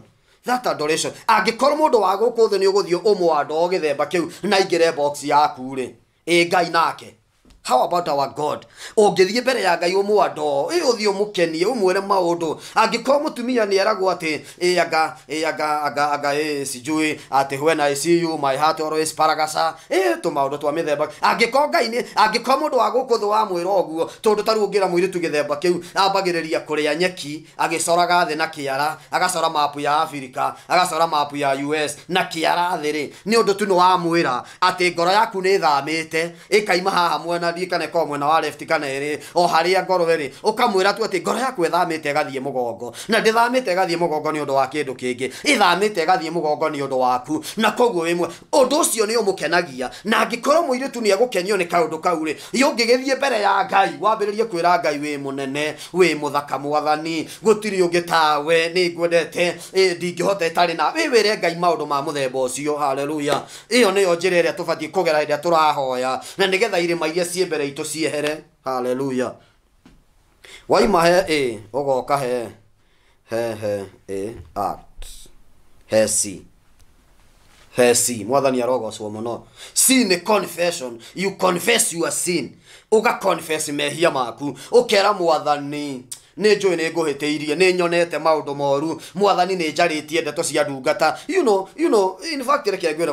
that adoration angĩkorwo mũndũ wa gũkũ thĩ ni ũgũthiĩ umwado gĩthemba kiu na ingire box yaku rĩ ĩ ngai nake how about our god ũngĩthiĩ mbere ya ngai ũmwa ndo ĩ ũthiĩ ũmũkenie ũmwĩre maũndũ angĩkorwo mũtumia nĩ eragwo atĩ ĩ anga ĩ anga anga anga ĩ sijui atĩ when i see you my heart always paragasa ĩ tũmaũndũ twa mĩthemba angĩkorwo ngai nĩ angĩkorwo mũndũ wa gũkũ thĩ wamwĩra ũguo tondũ tarĩu ũngĩra mũirĩtu gĩthemba kĩu ambagĩrĩria kũrĩa nyeki agĩcoraga thĩ na kĩara agacora mapu ya abirika agacora mapu ya us na kĩara thĩ rĩ nĩ ũndũ tu nĩ wamwĩra atĩ ngoro yaku nĩ ĩthamĩte ĩkaima haha mwena gathiĩ kana ĩkorwo mwena wa left kana ĩrĩ o harĩa ngorwe rĩ ũkamwĩra tu atĩ ngoro yakwa ĩthamĩte ĩgathiĩ mũgongo na ndĩthamĩte ĩgathiĩ mũgongo nĩ ũndũ wa kĩndũ kĩngĩ ĩthamĩte ĩgathiĩ nä nĩ ũndũ waku na koguo wĩmwe ũndũ ũcio nĩ ũmũkenagia na angĩkorwo mũirĩtu nĩ egũkenio nĩ kaũndũ kau rĩ yũngĩgĩthiĩ mbere ya ngai wambĩrĩrie kwĩra ngai wĩ mũnene wĩ mũthaka mwathani gũtirĩ ũngĩ tawe nĩ ngwendete ndingĩhota ĩtarĩ na wĩ wĩre ngai maũndũ ma mũthemba ũcio haleluya ĩyo nĩyo njĩra ĩrĩa tũbatiĩ kũgera ĩrĩa tũrahoya na nĩgetha irĩma iria ciĩ ciĩmbere itå ciehere haleluya waima he a e, ũgoka he he he a e, at he mwathani arogocwo mũno c nĩ confession you confess your sin ũga confess mehia maku å kera mwathani nä njå ä nä ngå hä tä irie nä nyonete maå ndå moru mwathani nä njarä tie ndeto cia ndungata you know, you know,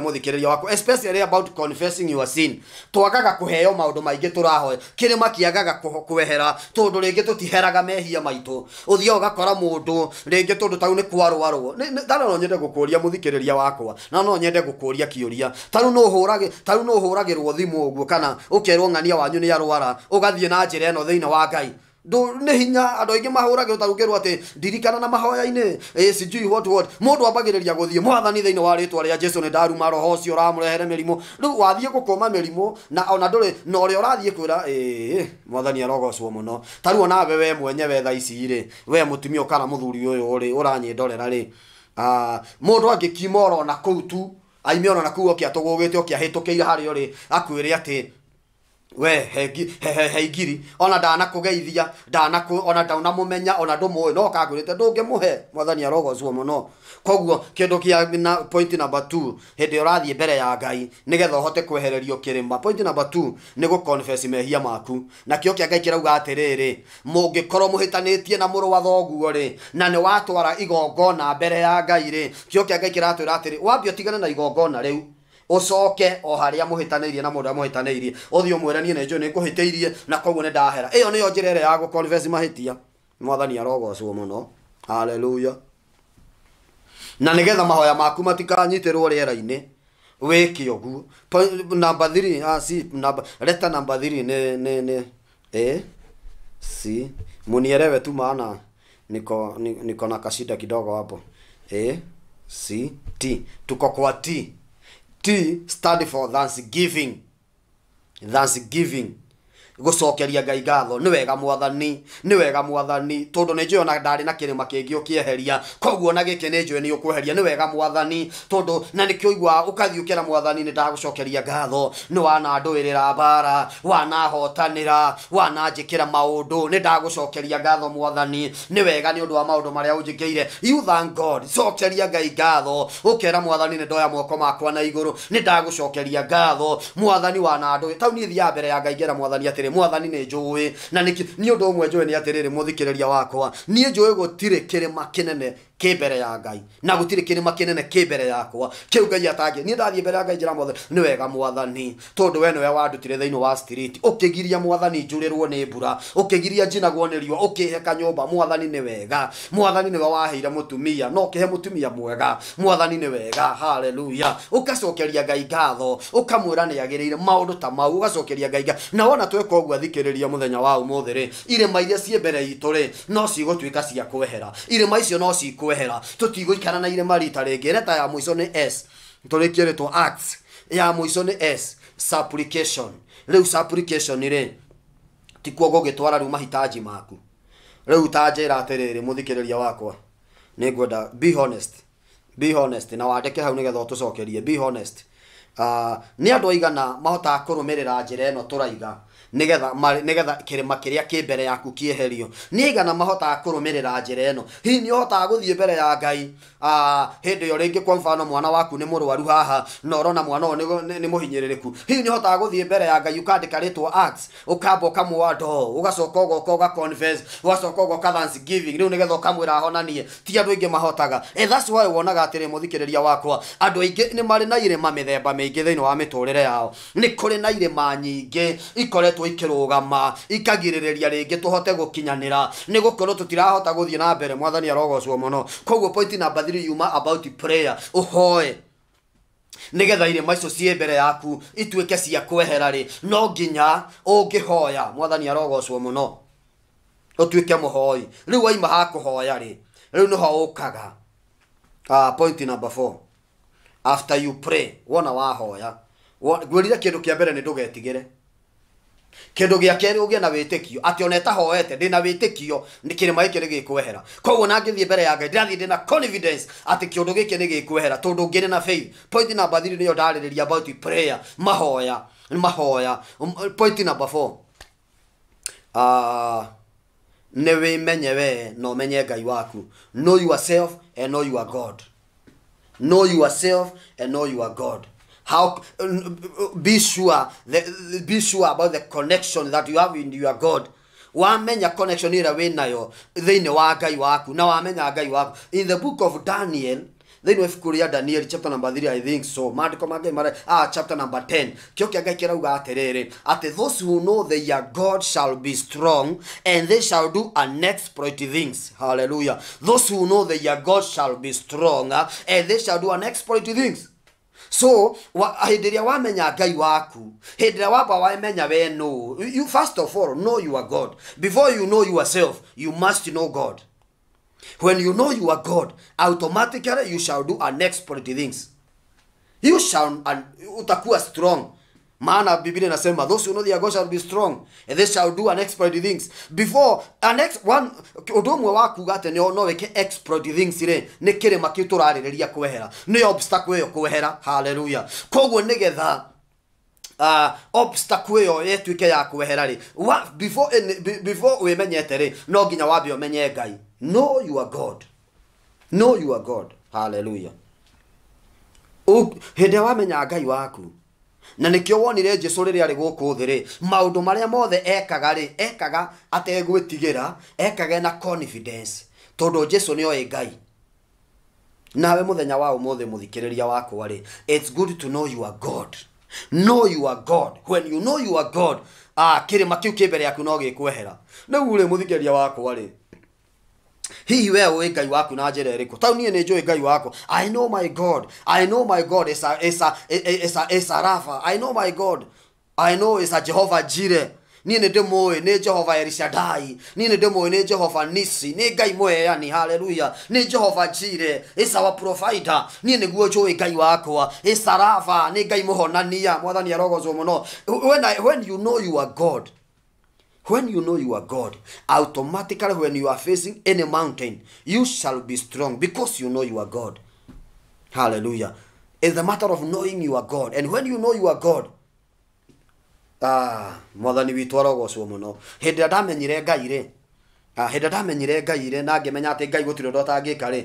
må thikä rä ria especially about confessing your sin twagaga kå heo maå ndå maingä tå rahoe kä rä makiagaga kwehera tondå rä ngä tå tiheraga mehia maitå å thia gakora må ndå rä ngä tondå tau nä kwarwarwo thana no nyende gå kå ria må thikä rä ria wakwa na no nyende gå kå ria kä å ria tarä u no å hå ragä rwo thimå å guo kana å kerwo ng'ania wanyu nä arwara å gathiä na njä ra ä no thä inä wa ngai nä hinya andå aingä mahå ragä rå ta rå atä ndirikana na mahoya-inĩ sijui what what må ndå ambagä rä ria gå thiä mwathani thä inä wa twa rä a jesu nä ndaruma roho å cio ramå rehere mä rimå rä u wathiä gå koma mä rimå na ona ndå rä na å rä a å rathiä kwä ra mwathani arogocwo må no tarä onawe we mwenyewe wetha ici-rä we må tumia kana må thuri å yå rä å ranyä ndorera rä må ndå angä kiuma orona kå u tu aime orona kå u okä atå gå gä te okä ahä tå kä ire harä o rä akwä rä atä we heigiri ona ndanakũgeithia ndanakũ ona ndaunamũmenya ona ndũmũĩ no kakwĩrĩte ndũngĩmũhe mwathani arogocwo mũno koguo kĩndũ kĩa na point number two hĩndĩ ũrathiĩ mbere ya ngai nĩgetha hote kwehererio kĩrĩma point number two nĩ confess mehia maku na kĩo kĩa ngai kĩrauga atĩrĩrĩ mũngĩkorwo mũhĩtanĩtie na mũrũ wa thoguo rĩ na nĩ watwara igongona mbere ya ngai rĩ kĩo kĩa ngai kĩratwĩra atĩrĩ wambi ũtigane na igongona rĩu ucoke o haria muhitanirie na mundu aria muhitanirie uthii umwire nie ni ninguhitiirie na koguo nindahera iyo niyo njira iria ya guconfess mahitia mwathani arogocwo muno haleluya na nigetha mahoya maku matikanyitirwo rĩera-inĩ wĩke ũguo namba thiri ah, si, namba leta namba thiri nĩ nĩ nĩ e si munielewe tu maana niko niko na kashida kidogo hapo e si t tuko kwa ti T. Study for Thanksgiving. Thanksgiving. gucokeria ngai ngatho ni wega mwathani ni wega mwathani tondå ni njoyo na ndari na kä kingi ukieheria koguo na gä ni njoyo ni nä ni wega mwathani tondå na ni kä ukathi igua mwathani ni ndagucokeria cokeria ngatho nä wana nduirira bara wana hotanira wana jikira kä ni ndagucokeria ndå ngatho mwathani ni wega ni å ndå wa maå ndå marä a å njä cokeria ngai ngatho ukera mwathani ni ndoya moko makwa na iguru ni ndagucokeria ndagå ngatho mwathani wana ndu tauni niä mbere ya ngai ngera mwathani atä atiriri mwathani nä njå na nä å ndå å mwe njå nä atiriri må thikä rä ria wakwa niä njå ä gå tirä kä rä ma kä nene kä ya ngai na gutire tirä kä rä ma yakwa kä u ngai atangä niä ndathiä mbere ya ngai njä mothe ni wega mwathani tondu we nä we wandutire thä wa street kä mwathani njurirwo ni mbura å jina giria njinagwo nä mwathani ni wega mwathani ni wa waheira mutumia no kihe mutumia mwega mwathani ni wega haleluya å kacokeria ngai ngatho å kamwä ra nä ta mau å gacokeria ngai nga na wona tweko ogwa guo muthenya wa å må thä rä irä mbere itå rä no cigå tuä ka cia kwehera irä ma no cikw kwehera tutigũikara na irema rita rĩngĩ reta ya mũico nĩ s tũrĩkĩrĩtwo acts ya mũico nĩ s supplication rĩu supplication rĩ tikuo gũgĩtwara rĩu mahitaji maku rĩu ta njĩra atĩrĩrĩ mũthikĩrĩria wakwa nĩ ngwenda be honest be honest na wandĩke hau nĩgetha ũtũcokerie be honest uh, nĩ andũ aigana mahotaga kũrũmĩrĩra njĩra ĩno tũraiga nigetha nigetha kirima kiria ki mbere yaku kieherio ni gana mahota akurumirira njira eno hi ni uhotaga guthie mbere ya ngai ah hindi yo ringi kwa mfano mwana waku ni murwaru haha no rona mwana uyu ni muhinyiririku hi ni uhotaga guthie mbere ya ngai ukandika ritwa acts ukabo ukamba ukamwando ugacoka ugoka ugaconverse ugacoka kadans giving ni nigetha ukamwira ahonanie ti andu ingi mahotaga e that's why wonaga atire muthikiriria wakwa andu ingi ni mari na irima mithemba miingi thiini wa miturire yao ni kuri na irima nyingi ikoretwo tũkoretwo ikĩrũgama ikagirĩrĩria rĩngĩ tũhote gũkinyanĩra nĩ gũkorwo tũtirahota gũthiĩ na mbere mwathani arogocwo mũno koguo point namba thiri yuma about prayer uhoe nigetha irĩma icio ciĩ mbere yaku ituĩke cia kwehera rĩ no nginya ũngĩhoya mwathani arogocwo mũno ũtuĩke mũhoi rĩu waima hakũhoya rĩ rĩu nĩho ũkaga uh, point number four after you pray wona wahoya ngwĩrire kĩndũ kĩa mbere nĩ ndũgetigĩre kindu gä keri å na wä ati oneta hoete ndina ĩtahoete ni na wä tä kio kä rä koguo na ngä mbere ya ngai ndathie ndina confidence ati kä ũndå ni kä tondu gä na faith point number thiri nä yo ndarä rä about prayer mahoya ni mahoya um, point number four uh, ah, nä wä menye wee na menye ngai waku know yourself and know your god know yourself and know your god How be sure, be sure about the connection that you have in your God wamenya connection ira we nayo thä inä wa ngai waku na wamenya ngai waku in the book of daniel thä ibuku rä a daniel chapter number 3 i think so mandäko ma ngai mare ah, chapter number 10 kyo kä ngai kä rauga atärärä atä those who know they your god shall be strong and they shall do an exploit things hallelujah those who know they your god shall be strong and they shall do an exploit things so hä wa, ä wamenya ngai waku hä ndä ä wamenya we no you, first of all know you are god before you know yourself you must know god when you know you are god automatically you shall do unexploited things you shall uh, utakuwa strong maana Biblia inasema those who know their God shall be strong and they shall do unexploited things before an ex one undu umwe wa kuga ati no no weke exploited things ri ni kirima kiu turaririria kwehera ne obstacle iyo kwehera hallelujah koguo nigetha uh, obstacle iyo yetuike ya kwehera ri before in, before wimenyete ri no nginya wambe umenye ngai know are god know are god haleluya hinde wamenya ngai waku na nĩkĩo wonire jesu rĩrĩa ari guku thĩ rĩ maũndũ marĩa mothe ekaga ri ekaga ategwĩtigĩra ekaga na confidence tondũ jesu ni oye ngai nawe muthenya wa ũmũthĩ mũthikĩrĩria wakwa ri it's good to know you are god know you are god when you know you are god ah, kĩrĩma kĩu kĩ mbere yaku no gĩkwehera rĩu rĩ mũthikĩrĩria wakwa rĩ hihi we uä ngai waku na njä ra tau niä nä njå ä ngai wakwa i know my god i know my god is a, is a, rafa i know my god i know esa jehova jire niä nä ndä må jehova erishadai niä nä ndä må ä jehova nisi nä ngai mweani haleluya nä jehova jire isawa profaida niä nä guo njå ä ngai wakwa isarava nä ngai må honania mwathani arogocwo må no when you know you are god When you know you are God, automatically when you are facing any mountain, you shall be strong because you know you are God. Hallelujah. It's a matter of knowing you are God. And when you know you are God, ah, mwathani witwaragocwo muno hindi ndamenyire ngai ri hä ah, ndamenyire ngai re na ngämenya atä ngai gå tirä å ndå atangä ka rä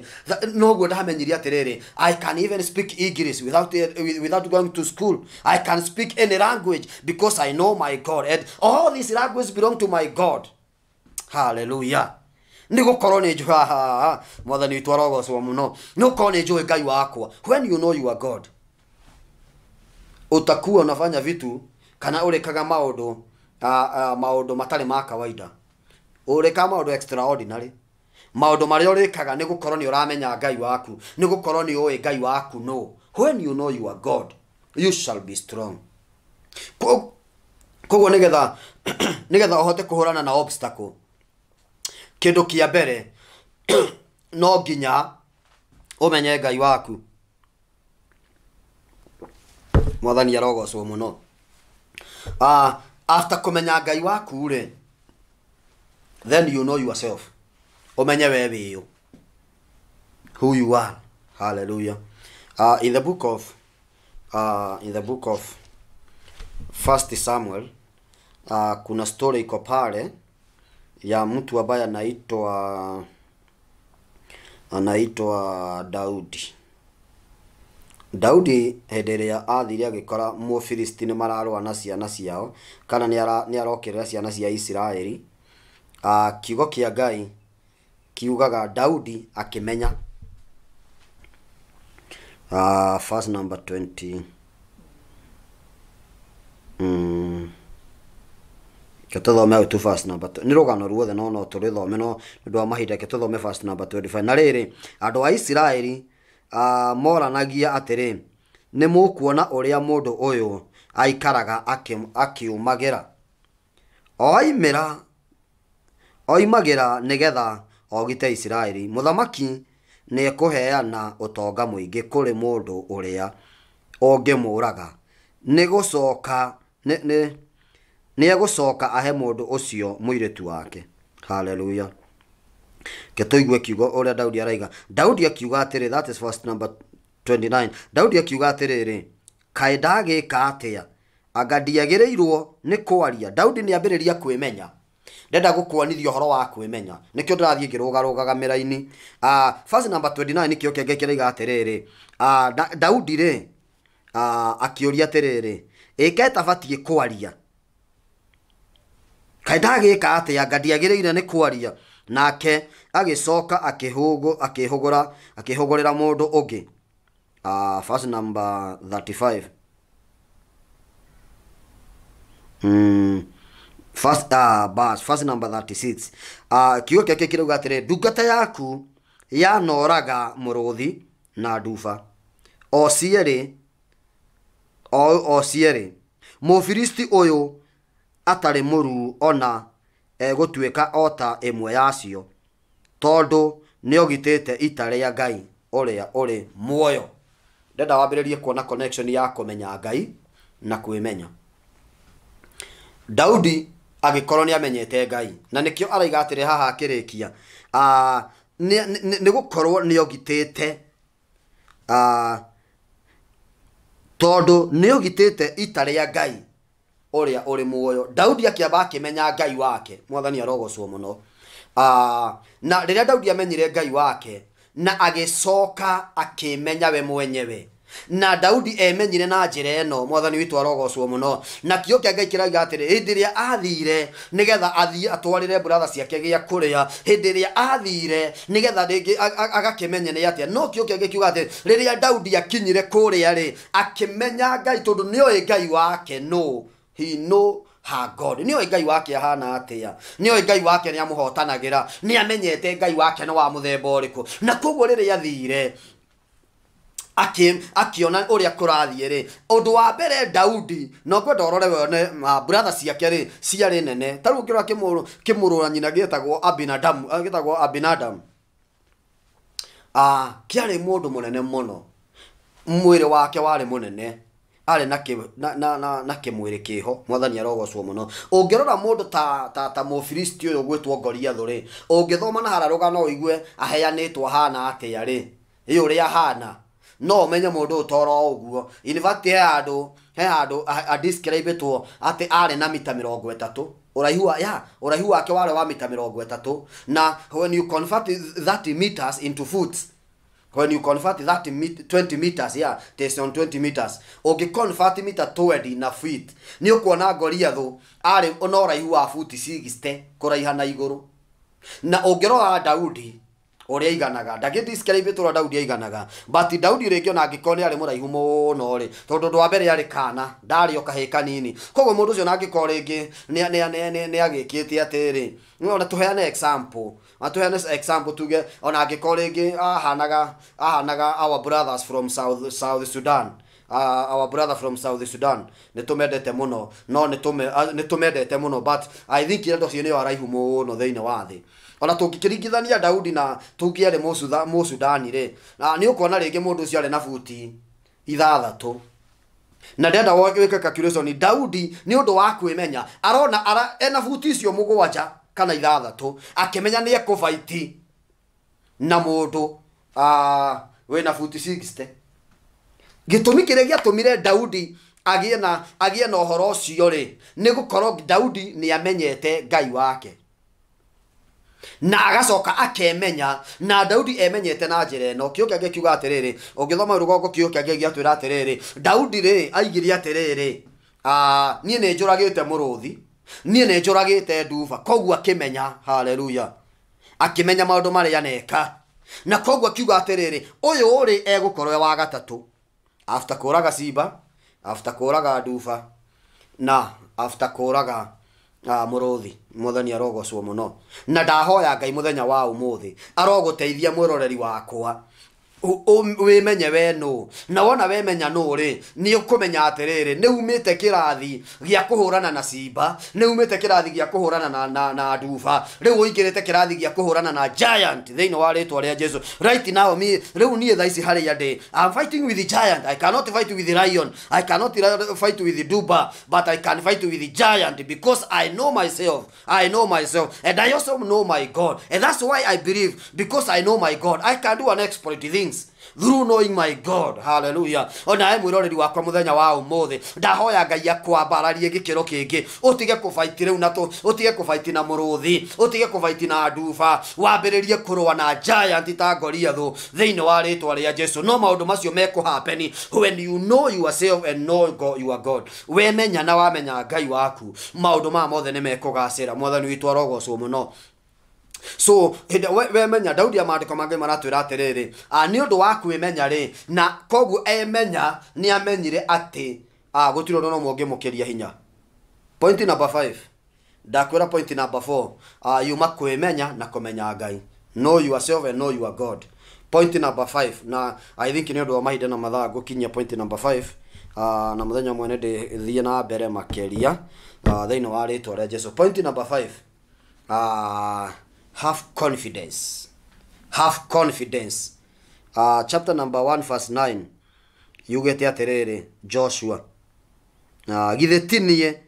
noguo ndamenyire atä rä rä i can even speak english without, without going to school i can speak any language because i know my god and all these languages belong to my god haleluya nä gå korwo nä njå hahaha mwathani witw arogocwo må no nä gå korwo nä njå ngai wakwa when you know you are god utakuwa unafanya vitu kana urekaga maundu uh, ah, uh, ah, maundu matari ma kawaida urika maundu extraordinary maundu maria urikaga ni gukorwo ni uramenya ngai waku ni gukorwo ni uwi ngai waku no when you know you are god you shall be strong koguo nigetha <clears throat> nigetha uhote kuhurana na obstacle kindu kia mbere <clears throat> no nginya umenye ngai waku mwathani arogocwo muno uh, ah, after kumenya ngai waku rä then you know yourself umenye we wiyo who you are hallelujah uh, in the book of uh, in the book of first samuel uh, kuna story iko pale ya mtu ambaye anaitwa anaitwa daudi daudi hĩndĩ ĩrĩa athire agĩkora mũfilisti nĩ mararũa na ciana ciao kana nĩ arokĩrĩra ciana cia israeli Ah, kiugo kĩa ngai kiugaga daudi akĩmenya first ah, number hmm. tũthome tu first number rũgano ruothe no no tũrĩthome no nĩũndũ wa mahinda ke tũthome na rĩrĩ andũ a isiraeli ah, moranagia atĩrĩ nĩ mũkuona ũrĩa mũndũ ũyũ aikaraga akĩumagĩra oimĩra oimagĩra nĩgetha ogite Isiraeli mũthamaki nĩ ekũheana ũtonga mũingĩ kũrĩ mũndũ ũrĩa ũngĩmũũraga nĩ gũcoka nĩ egũcoka ahe mundu ucio mũirĩtu wake haleluya ketũigue kiugo ũrĩa daudi araiga daudi akiuga atĩrĩ that is first number 29 daudi akiuga atĩrĩrĩ kaĩ ndagĩka atĩa anga ndiagĩrĩirwo nĩ kwaria daudi nĩambĩrĩria kwimenya ndenda gukuonithia horo wa kwimenya nikio ndirathie ngiruga rugaga miraini ah first number 29 nikio kĩenge kĩraiga atĩrĩrĩ ah daudi rĩ uh, ah, akĩũria atĩrĩrĩ ĩketa batiĩ kwaria kaĩ ate ya nga ndiagĩrĩire ni kwaria nake agĩcoka akihugo akihugura akihugurira mundu ungi ah first number 35 mm. First, uh, ah, bas, first number 36 uh, ah, kiugo gäake kä rauga atä rä ndungata yaku yanoraga må råthi na nduba o cierä o cierä mũfiristi ũyũ atarĩ mũruu ona egũtuĩka o ta ĩmwe yacio tondũ nĩ ogitĩte ita rĩa ngai ũrĩa ũrĩ muoyo ndenda wambĩrĩrie kuona connection ya kũmenya ngai na kwĩmenya daudi agikorwo nä amenyete ngai na nä kä o araiga atä rä haha akä rä kia ah, nä gå korwo nä ogitä te ah, tondå nä ogitä te ita rä a ngai å rä a å rä muoyo daudi akä amba akä menya ngai wake mwathani arogocwo må no ah, na rä rä a daudi amenyire ngai wake na agä coka akä menya we mwenyewe na daudi emenyire na njĩra ĩno mwathani witũ arogocwo muno na kĩo kĩa ngai kiraiga atĩrĩ hĩndĩ ĩrĩa athire nigetha athie atwarire brother ciake gĩa kuria hĩndĩ ĩrĩa athire nigetha rĩngĩ agakĩmenye ni atia no kĩo ngai kiuga atĩ riria daudi akinyire kuria ri akĩmenya ngai tondũ nĩoĩ ngai wake no he no ha god nĩoĩ ngai wake ahana atia nĩoĩ ngai wake ni amenyete ngai wake no wa mũthemba ũrĩkũ na koguo rĩrĩa athire akiona ũrĩa kũrathiĩ ri undu wa mbere daudi no ngwenda ũrore wone mburatha ciake rĩ ciarĩ nene ta rĩu ngĩrora kimurura nyina gitagwo abinadamu gĩtagwo abinadamu eh, ah, kĩarĩ mundu munene mũno mwĩrĩ wake warĩ munene arĩ na na na na, na kiho kĩho mwathani arogocwo mũno ungirora mundu ta ta ta mũfilisti ũyũ ũgwĩtwo goliathũ thuri ungithoma na hararuga no ũigue aheanĩtwo hana atĩa rĩ ĩ ũrĩa hana no menye mundu utoro uguo in fact he handu a describe to ati are na mita mirongo itatu uraihu wa yeah, uraihu wake wale wa mita mirongo itatu na when you convert that meters into foot when you convert that met 20 meters yeah test on 20 meters okay convert meter to 20 na feet ni ukuona goriathu are ona uraihu wa foot 60 kuraiha na iguru na ungirora daudi uria iganaga ndagithisikia rä itå ra daudi aiganaga but daudi rä ngä ona angä nä arä må raihu må no rä tondå ndå kana ndari o kahä kanini koguo mundu ndå na cio nangä ni rä ngä nä agä kä te atä rä ona tå example ona tå heane tuge ona angä korwo rä ngä ahanaga ahanaga our brothers from south, south sudan uh, our brother from south sudan nä tå mendete må no no nä tå mendete må no but i think ira ndo cio nä yo araihu må no thä ona tũngĩkĩringithania daudi na tuge arĩ mũcudani re na ni ũkuona rĩngĩ mũndũ ũcio arĩ na buti ithathatũ na ndenda wĩke calculation daudi ni ũndũ wa kwĩmenya arona ara ena buti icio mũgwanja kana ithathatũ akĩmenya nĩ ekũbaiti na mũndũ uh, wĩna buti 60 gĩtũmi kĩrĩa gĩatũmire daudi agĩe na agĩe na ũhoro ũcio rĩ ni gũkorwo daudi nĩ amenyete ngai wake na agacoka akemenya na daudi emenyete na njä ra ä no kiuga atä rä rä å ngä thoma rå gongo kä daudi rä aigire atä rä rä niä nä njå ragä te må rå thi niä nä njå ragä te nduba koguo akä haleluya akä menya maå ndå na koguo akiuga atä rä rä å e wa gatatå after kå simba after kå nduba na after kå Ah, muruthi muthoni arogocwo muno na ndahoya ngai muthenya wa umuthi aroguteithia mwiroreri wakwa wimenye we nũ na wona wemenya nũ ri ni ukumenya atiriri ni umite kirathi gĩa kuhurana na simba ni umite kirathi gĩa kuhurana na, na, na nduba rĩu uingirite kirathi gĩa kuhurana na giant thĩinĩ wa rĩtwa rĩa jesu right now mi rĩu niĩ thaa hari ya ndĩ I'm fighting with the giant I cannot fight with the lion I cannot fight with the duba but I can fight with the giant because I know myself I know myself and I also know my God and that's why I believe because I know my God I can do an exploit things through knowing my god haleluya onawe mwĩroreri wakwa mũthenya wa ũmũthĩ ndahoya ngai akwambararie gĩkĩro kĩngĩ ũtige kũbaiti rĩu na ũtige kũbaiti na tige kå baiti na nduba wambĩrĩrie kũrũa na giant ta goliathũ thĩinĩ wa rĩtwa rĩa jesu no maũndũ macio hapeni when you know yourself and know god, your god wemenya na wamenya ngai waku ndå ma mothe gacä ra mwathani witwarogocwo no so we we menya daudi amandiko mangä maratwä ra atä rä ah, rä nä wa kwä menya rä na koguo emenya ni amenyire atä a tirå no mo ngä må hinya point number five ndakwä point number four uh, yuma kwä menya na ngai no you are yourself and you are god point number 5 na i think ni å wa mahinda na mathaa ngå point number 5 uh, ah, na må thenya mwene ndä thiä na mbere makä ria uh, thä inä wa rä twa rä jesu point number five uh, have confidence have confidence uh, chapter number 1 verse 9 yugete atiriri joshua uh, ah, githitinie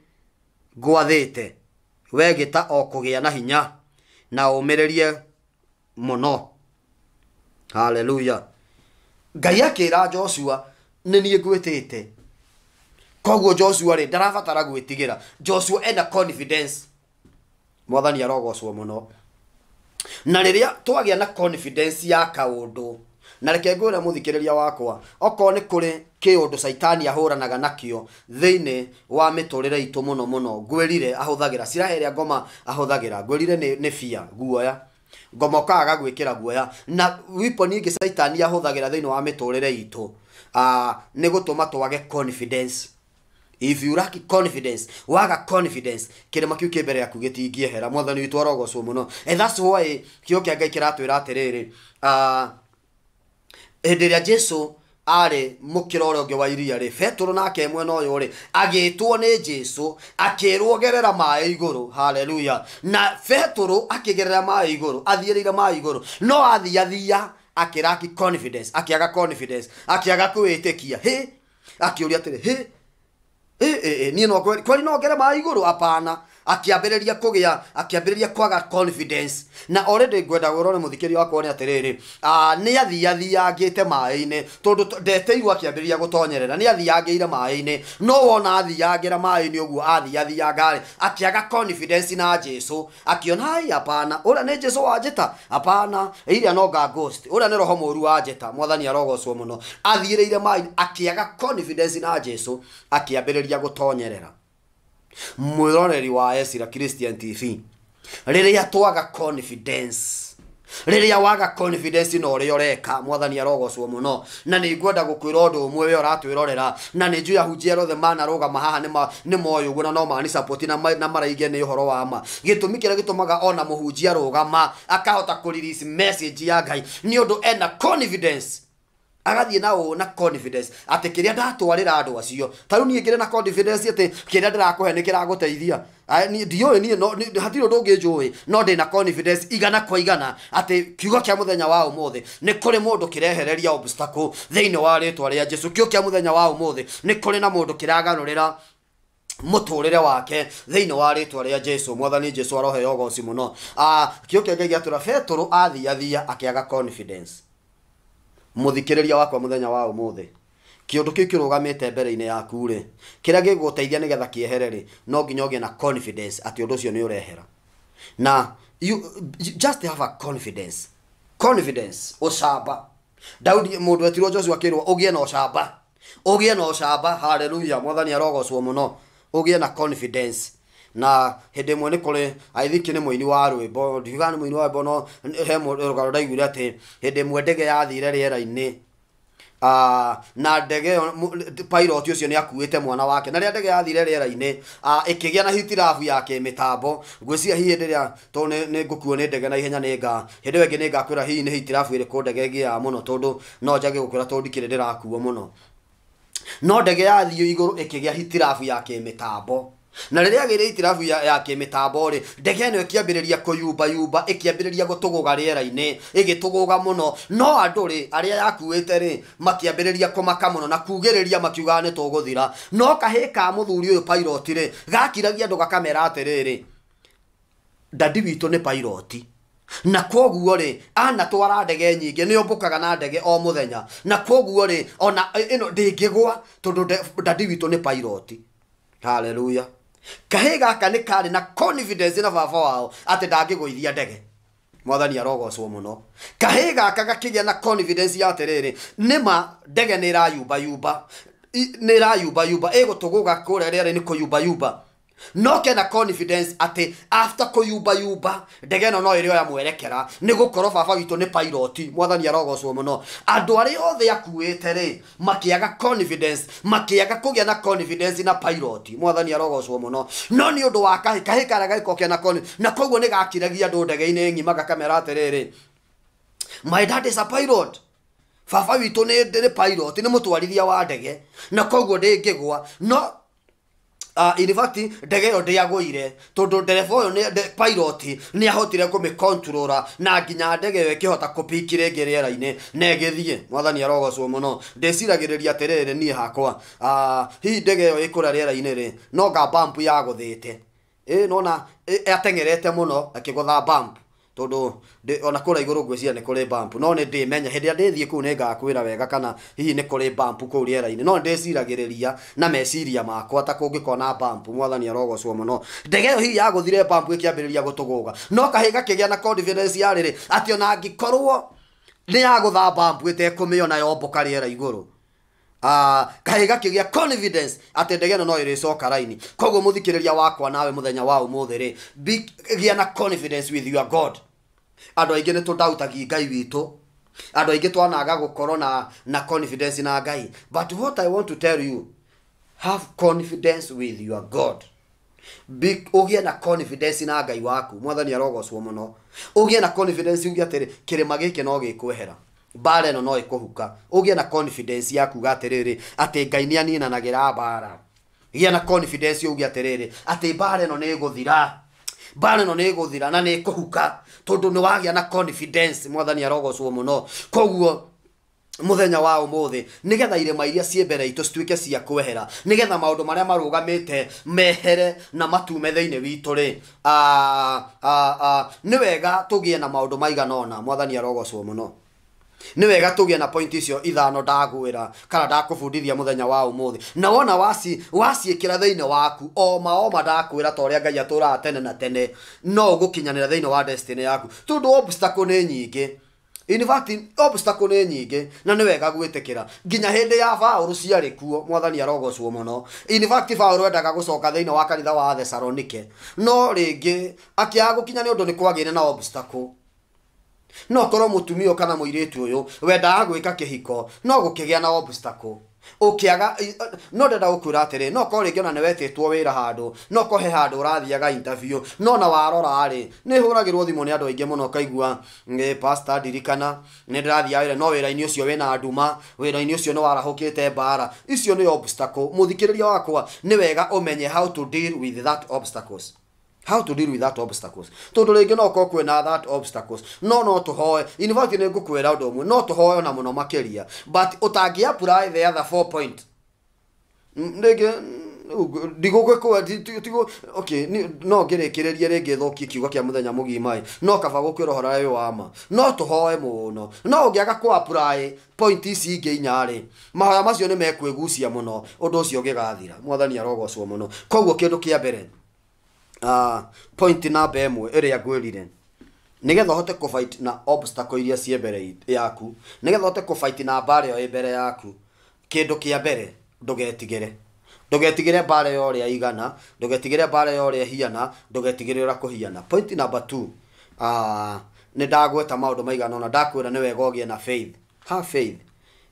ngwathite we gita o kugia na hinya na umirerie muno haleluya ngai akira joshua nä niä ngwä koguo joshua rä ndarabatara gwä tigä joshua ena confidence mwathani arogocwo må no na rĩrĩa twagia na confidence ya kaundu na reke rä ria wakwa okorwo nĩ kũrĩ kĩũndũ caitani ahũranaga thä inä wa mĩtũrĩre itũ mũno mũno ngwĩrire ahũthagĩra siraha ĩrĩa ngoma ahũthagĩra ngwĩrire nĩ, nĩ bia guoya ngoma ũkaga gwĩkĩra guoya na weapon ingĩ caitani thä thĩinĩ wa itå nä uh, tå ma twage confidence if you lack confidence waga confidence kirima kiu ki mbere yaku gitingiehera mwathani witw arogocwo muno and that's why kio kia ngai kiratwira atiriri ah, hindi uh, ĩrĩa jesu are mũkĩra ũrĩa ũngĩ wa iria ri betũrũ nake mwena ũyũ ri agitwo ni jesu akĩrwo gerera maĩ igũrũ haleluya na betũrũ akigerera mai iguru athiĩrĩire mai iguru no athiathia akiraki confidence akiaga confidence akiaga kwĩĩtĩkia hĩ akĩũria atĩrĩ hĩ ä niä no kwari no ngere maä igå rå apana akiambiriria kugia akiambiriria kwaga confidence na already ngwenda gwirore muthikiria wakwa ni atiriri ni athiathiangite maĩ-inĩ tondũ ndeteirwo akĩambĩrĩria gutonyerera ni athiangĩire maĩ-inĩ no wona athiangĩra maĩ-inĩ ũguo athiathianga-rĩ akĩaga confidence na jesu akiona ai apana ũrĩa nĩ jesu wanjĩta apana iria no nga ghost ũrĩa nĩ roho muru wanjĩta mwathani arogocwo muno athiĩrĩire maĩ akiaga confidence na jesu akĩambĩrĩria gutonyerera mwiroreri wa Esira Christian TV riria twaga confidence riria waga confidence no rio reka mwathani arogocwo muno na ni ngwenda gukwira undu umwe we uratwirorera na ni njui ahunjia rothe manaruga mahaha nä moyå moyo na no mani support na, na maraigie nä å horo wa ma gitumikira kä ona må hunjia rå gama akahota kå message ya ngai nä å ndå ena confidence agathiä na å na confidence atä kä rä a ndatwarä ra andå acio tarä u niä ngä rä na confidence atä kä rä a ndä he nä kä ragå teithia ndiå ä niä hatirä å ndå ngä njå ä no ndä na confidence igana kwa igana atä kiugo kä a må thenya wa å måthä nä kå rä må ndå kä rehereria obstacle thä inä wa rä twa rä a jesu kä å kä a må thenya wa å måthä nä kå rä na må ndå kä raganå rä ra muturire wake thiini wa ritwa ria jesu mwathani jesu aroheo goci muno ah, kiukia ngai atura petero athiathia akiaga confidence muthikiriria wakwa muthenya wa umuthi kiundu kiu kirugamite mbere-ini yaku ri kiria giguteithia nigetha kiehere ri no nginya ugie na confidence ati undu ucio ni urehera na you, just have a confidence confidence ucamba daudi mundu etirwo joshua akirwo ugie na ucamba ugie na ucamba haleluya mwathani arogocwo muno ugie na confidence na hä mwe nä kå aithiki nä må wa rwä mbo ndiugaga nä må ini wa rwä mbo no he rå ndaiguire atä hä mwe ndege yathire rä-era-inä Uh, ah, na ndege pilot ucio nä akuite mwana wake na rä a ndege yathire rä-era-inä ä ah, na hitirabu ya kä mä tambo ngwäcia hihi hä ndä to nä ngå kuo nä ndege na ihenya nä nga hä ndä ä ngä nä hihi nä hitirabu ä rä ndege ä ya må no njage gå kwä ra tondå ndikä rä ndä rakuo må no no ndege yathiä igå rå ä kĩ gä a ya kä mä na rä rä agä rä itirabu ya kä mä tambo rä ndege ä no ä kä ambä rä ria kå yumba yumba ä kä ambä rä ria gå tå gå ga rä era-inä ä gä tå gå ga må no no andå rä arä a yakuä te rä makä ambä rä ria kå maka må no na kugä rä ria makiugaga nä tå gå thira no kahä ka må thuri å yå pairoti rä gakiragia andå gakamera atä rä rä ndandi witå nä pairoti na koguo ana twara ndege nä ombå kaga na ndege o thenya na koguo rĩ ona ĩno ndĩngĩgwa tondũ ndandi witũ nĩ pairoti haleluya kahä gaka nä karä na confidence na baba wao atä ndangä ndege mwathani arogocwo må no kahä gaka gakä gä na confidence ya atärä rä ma ndege nä ärayumbayumba nä ärayumbayumba ä gå tå gå gakå rä rä arä nä kå yumbayumba no na confidence ati after kuyumba yumba ndege ĩno no ĩrĩ ya mwerekera nĩ gũkorwo baba witũ nĩ pilot mwathani arogocwo mũno andũ arĩa othe akuĩte rĩ makĩaga confidence makĩaga kũgĩa na confidence na pilot mwathani arogocwo mũno no nĩ ũndũ wa kahĩ kahĩ kana gagĩkokĩa na confidence na koguo nĩ gakiragia andũ ndege-inĩ ng'ima gakamera atĩrĩrĩ my dad is a pilot baba witũ nĩ pilot nĩ mũtwarithia wa ndege na koguo ndĩngĩgwa no Ah, iribati ndege yo ndiagwire tondu ndereba uyu ni pilot ni ahotire kumikonturora na nginya ndege yo ikihota kupikire ngi rĩera-inĩ na ĩgĩthiĩ mwathani arogocwo mũno ndĩciragĩrĩria atĩrĩrĩ ni hakwa ah, hihi ndege yo ikura era ine rĩ no nga bampu yagũthĩte e nona ateng'erete mũno akĩgotha bump tondu ona kå raigå gwecia ni kuri bump no ni ndä menya hä ndä ä rä ni ndä thiä wega kana hihi ni kuri bump kå u rä era-inä no ndi ciragä na meciria makwa ta kå ngä bump mwathani arogocwo må ndege ä yo hihi yagå thire bump ä kä ambä no kahiga gakä na confidence yarä rä ati ona ngikorwo ni ya gutha bump ite tekå na ona yomboka rä era igå rå Uh, kahiga kigia confidence ate ndege no no iricoka raini koguo muthikiriria wakwa nawe muthenya wa umuthi ri gia na confidence with your god andå aingä nä tå ndautagi ngai witå andå aingä twanaga gå korwo na na confidence na ngai but what i want to tell you have confidence with your god ugie na confidence na ngai waku mwathani arogocwo muno ugie na confidence uge atiri kirima giki no gikwehera mbara ino no no ikuhuka ugie na confidence ya kuga atiriri ati ngai ni aninanagira mbara gia na confidence uge atiriri ati mbara ino ni iguthira mbara no nä gå thira na nä kå huka tondå nä wagä a na confidence mwathani arogocwo må no koguo muthenya wa umuthi nigetha irima iria ciĩ mbere itũ cituĩke cia kwehera nigetha maundu maria marugamite mehere na matume thĩinĩ witũ rĩ nĩ wega tugie na maundu maigana ũna mwathani arogocwo muno ni wega tugie na point icio ithano ndagwä kana ndakå bundithia må wa umuthi na wona wasi wasi thä inä waku o ma o ma ta å rä ngai atå tene na tene no gukinyanira kinyanä wa destiny yaku tundu obstacle nä nyingä in fact obstacle nä nyingä na ni wega gwä ra nginya hä ya baå rå ciarä kuo mwathani arogocwo må no in fact baå rå endaga gå wa kanitha wa thesalonike no ringi ngä akä aga gå kinya nä na obstacle no korwo må mutumia kana må irä tu å yå wendaga gwä ka kä hiko no gå kä gä a na obstacle aga no ndenda gå ra atä rä no korwo ngä ona ni wetitwo wira handu no korwo he handu urathiaga interview no na warora ragä rwo thimå nä andå aingä må no kaigua pasta ndirikana ni wä re no wä ra-inä å cio wä na nduma wira-ini ucio ni warahukite mbara icio ni obstacle muthikiriria wakwa ni wega umenye how to deal with that obstacles how to deal with that obstacles tondu ringi no korwo na that obstacles no no tuhoe in fact ni ngukwira undu umwe no tuhoe ona muno makiria but utangi apply the other four point ringi ndigå okay no ngä rä kä rä rie rä ngä thokie kiugo kä a må thenya må gima no kaba gå kwä ra å hora wä wa no tå hoe må no no å ngä aga kå point ici ingä inya-rä mahoya macio nä mekwä gucia må no å ndå å cio å gä gathira mwathani arogocwo må no koguo kä ndå kä a mbere Ah, point namba ĩmwe ĩrĩa ngwĩrire nigetha hote kũfight na obstacle iria ciĩ mbere yaku nigetha hote kũfight na mbaara ĩyo ĩ mbere yaku kĩndũ kĩa mbere ndũgetigĩre ndũgetigĩre mbaara ya ũrĩa igana ndũgetigĩre mbaara ya ũrĩa hiana ndũgetigĩre ũrĩa kũhiana point number two uh, ah, nĩ ndagweta maũndũ maigana ona ndakwĩra nĩ wega ũgĩe na faith ha faith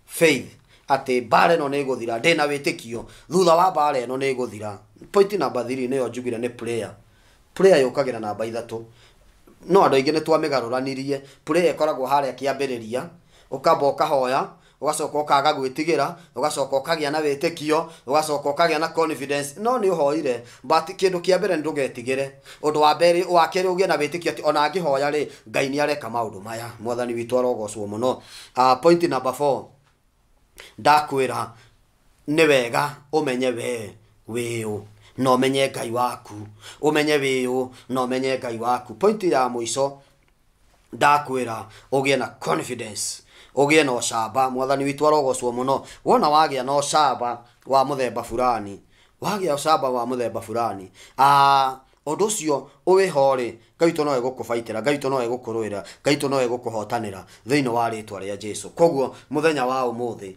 faith atä mbara no nä gå thira na wä thutha wa mbara no nä gå thira pointi namba thiri yo njugire nä player player yå kagä ra namba ithatå no andå igene nä twamä garå player ĩkoragwo harä a kä ambä kahoya ugacoka ukaga gwitigira ugacoka ukagia na witikio ugacoka ukagia na confidence no ni uhoire but kindu kia mbere ndugetigire undu wa mbere wa kiri ugie na witikio ati ona ngihoya ri ngai ni areka maundu maya mwathani witu arogocwo muno uh, ah, point number 4 ndakwĩra nĩ wega ũmenye wee wĩ ũ na ũmenye ngai waku ũmenye wĩ ũ na ũmenye ngai waku point ya muiso ndakwĩra ũgĩe na confidence ũgĩe na ũcamba mwathani witũ arogocwo muno wona wagĩa na ũcamba wa mũthemba burani wagĩa ũcamba wa mũthemba burani aa ũndũ ũcio ũwĩho rĩ ngaitũ no egũkũbaitĩra ngaitũ no egũkũrũĩra ngaitũ no egũkũhotanĩra thĩinĩ wa rĩtwa rĩa jesu koguo mũthenya wa ũmũthĩ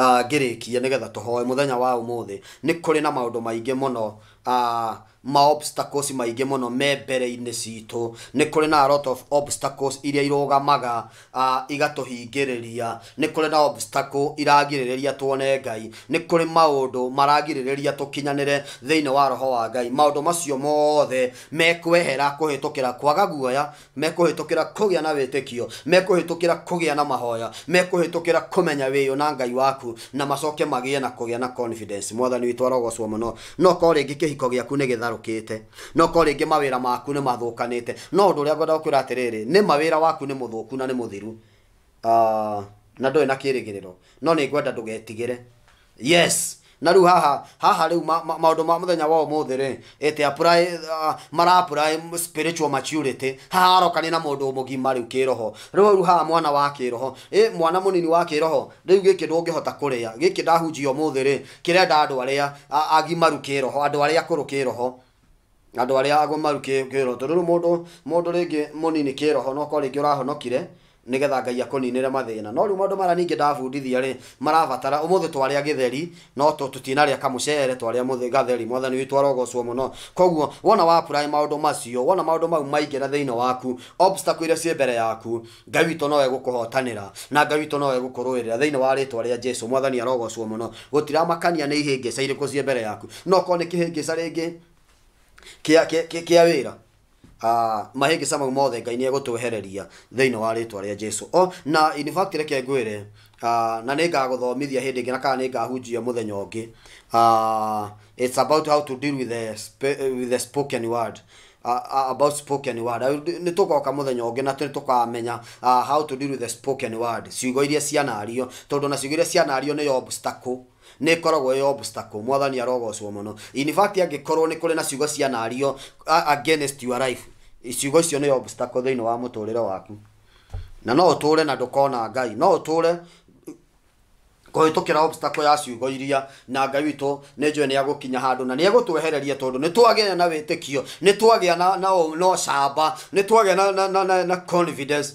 Ah, ngä rä nä getha tå hoe må thenya wa å må thä nä kå rä na maå ndå maingä må no ah, ma obstacles maingä må no me mbere-inä citå nä kå rä na a lot of obstacles iria irågamaga uh, igatå hingä rä ria nä kå na obstacle iragirä rä ria tuone ngai nä kå rä maå ndå maragirä rä ria tå kinyanä re thä inä wa roho wa ngai maå ndå macio mothe mekwehera kå hä kä ra kwaga guoya mekå hä tå kä ra kå gä a na wä tä kio mekå hä kä ra kå gä a na mahoya mekå hä tå kä ra kå menya wä na ngai waku na macoke magä e na kå gä a na confidence mwathani witwarogocwo må no no korwo rä ngä matharukite no ko ringi mawira maku ni mathukanite no ndu ria ngwenda ukira atiriri ni mawira waku ni muthuku na ni muthiru uh, na nduri na kirigiriro no ni ngwenda ndugetigire yes na rä u haha haha rä u maå ndå ma må thenya wa må thä rä ätä marapuraä haha arokania na må ndå må gima rä u kä roho rä u haha mwana wa kä roho ä mwana må nini wa kä roho rä u gä kä ndå ngä hota kå rä a gä kä ndahunjia må thä rä kä renda andå arä a agimaru kä roho andå arä a kå rå kä roho andå arä a agomaru kä roho tondå rä u må ndå rä ngä må nini kä roho nokorwo rä ngä å rahonokire nigetha ngai akuninire mathina no riu maundu mara ningi ndabundithia ri marabatara umuthi twarä a no to tutinarä a kamucere twarä a gatheri mwathani witw arogocwo muno koguo wona wapuraä maundu macio wona maundu mau maingä thä waku obstacle iria ciä mbere yaku ngai witå nowe gå kå hotanä na ngai witå nowe gå kå rå thä wa ritwa twa jesu mwathani arogocwo må no gå tiramakania nä ihä ngä ca irä kå mbere yaku no korwo nä kä hä kia ca rä kä a wä ra Uh, ah, mahege sama mothe ngai nĩ egũtwehereria thaino wa ritwa ria jesu o oh, na in fact reke ngwire uh, ah, na nĩ ngagũthomithia hĩndĩ ĩngĩ na kana nĩ ngahunjia mũthenya uh, it's about how to deal with the, with the spoken word uh, about spoken word nä tå goka muthenyo ngi na nä tå kamenya how to deal with the spoken word ciugo iria cianario tondå na ciugo iria cianario ni yo obstacle nä koragwo ä obstacle mwathani arogocwo må no in fact angäkorwo nä kå rä na ciugo cianario against your life ciugo icio nä obstacle thä inä wa må tå rä re waku na no uture na ndå ngai no å tå re kũhĩtũkĩra obstacle ya ciugo iria na ngai witũ nĩ njũĩ nĩ agũkinya handu na nĩ egũtwehereria tondu nĩ twagĩa na wĩtĩkio nĩ twagĩa na na ũcamba nĩ twagĩa na na na confidence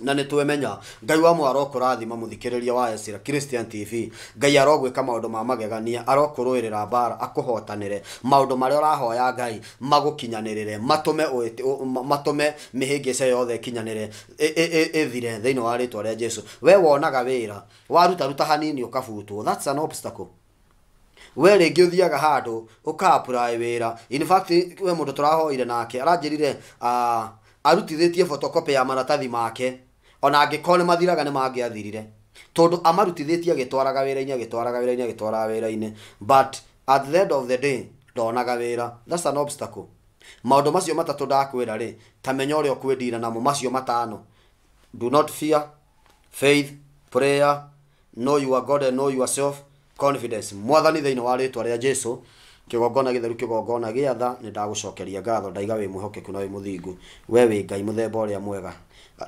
na nä twä menya ngai wa mwaro kå rathima må thikä rä ria wa esira christian tv ngai arogwä ka maå ndå ma magegania arokå rå ä rä ra mbara akå hotanä re maå ndå a å rahoya ngai magå kinyanä rä re matå me mä hä ngä ce yothe ĩkinyanä re ä thire thä inä wa rä twa rä a jesu we wonaga wä ra warutaruta hanini å that's an obstacle we rä ngä å thiaga handå in fact we må ndå nake aranjä uh, ah, arutithä photocopy ya maratathi make ona angĩkorwo mathiraga nĩ mangiathirire tondu amarutithĩtie agĩtwaraga wĩra inya agĩtwaraga wĩra inya agĩtwaraga wĩra ine but at the end of the day ndonaga wĩra that's an obstacle maũndũ macio matatũ ndakwĩra rĩ ta menya ũrĩa ũkwĩndira namo macio matano do not fear faith prayer know your god and know yourself confidence mwathani thĩinĩ wa ritwa ria jesu kigongona githeru kigongona giatha ni nĩ ndagũcokeria ngatho ndaiga wĩ mwĩhokeku na wĩ mũthingu we wĩ ngai mũthemba ũrĩa mwega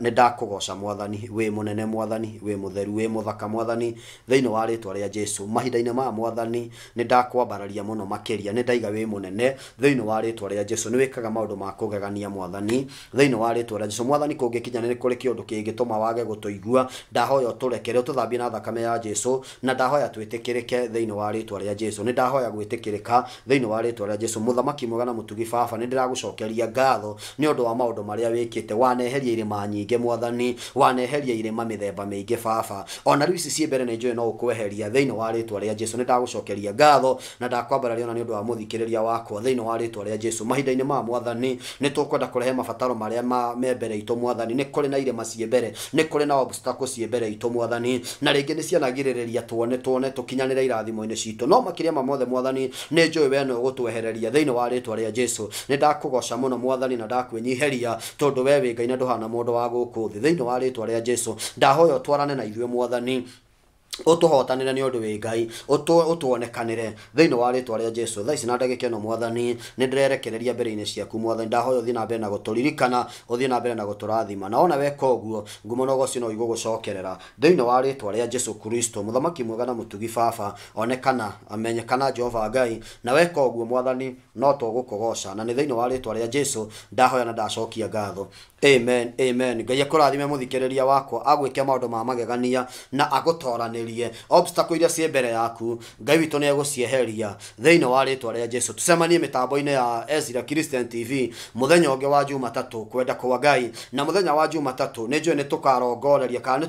nä ndakugoca mwathani wä må nene mwathani wä må theru wä må thaka mwathani thä inä wa rä twa rä a jesu mahinda-inä maya mwathani nä ndakwambararia må no makä ria nä ndaiga wä må nene thä inä wa rä twa rä a jesu nä wä kaga maå ndå ma kå gegania mwathani thä inä wa rä twa rä a jesu mwathani kå ngä kinya nä kå rä kä å ndå kä ngä tå ma wage gå tå igua ndahoya å tå rekere å tå thambie na thakame ya jesu na ndahoya twä tä kä rä ke thä inä wa rä twa rä a jesu nä ndahoya gwä tä kä rä ka thä inä wa rä twa rä a jesu må thamaki mwega na må tugi baba nä ndä ragå cokeria ngatho nä å ndå wa maå ndå marä a wä kä te waneheria irä manyi nyingä mwathani waneheria irema mä themba mä ingä baba ona rä u ici ciä mbere nä njå no å kweheria thä inä wa rä twa jesu nä ndagå cokeria ngatho na ndakwambararia ona nä å ndå wa må thikä rä ria wakwa thä wa rä twa jesu mahinda-inä maya mwathani nä tå kwenda kå rehe mabataro marĩa me mbere itå mwathani nä kå na irema ciä mbere nä kå na obstacle ciä mbere itå mwathani na rä ngä nä cianagä tuone tuone tå irathimo-inä citå no makä ma mothe mwathani nä njå we nä å gå twehereria thä inä wa rä twa jesu nä ndakå goca mwathani na ndakwä nyiheria tondå we wä ngai na ndå hana må wa gå kå thä thä inä wa rä twa rä a jesu ndahoya å twarane na ithuä mwathani utuhotanire ni undu wi ngai utuonekanire thiini wa ritwa ria jesu thaa ici na ndagä no mwathani nä ndärerekereria mbere-inä ciaku mwathani ndahoya å thiä na mbere na gå tå ririkana å thiä na mbere na gå tå rathima na ona weka guo ngumo nogo cio no igå gå cokerera thä wa ritwa rä jesu kristo må thamaki mwega na må tugi baba onekana amenyekana jehova ngai na weka å guo mwathani no tågå kogoca na nä thä wa ritwa rä a jesu ndahoya na ndacokia ngatho amen amen ngai akå rathime må thikä rä ria wakwa agwä ke ma magegania na agå acieherie obstacle iria ciĩ mbere yaku ngai witũ nĩ egũcieheria thĩinĩ wa rĩtwa a jesu mä tambo-inä ya ezra christian tv mũthenya ũngĩ wa jumatatũ kwenda kwa ngai na thenya wa jumatatũ nĩ nä tå tũkarongoreria kana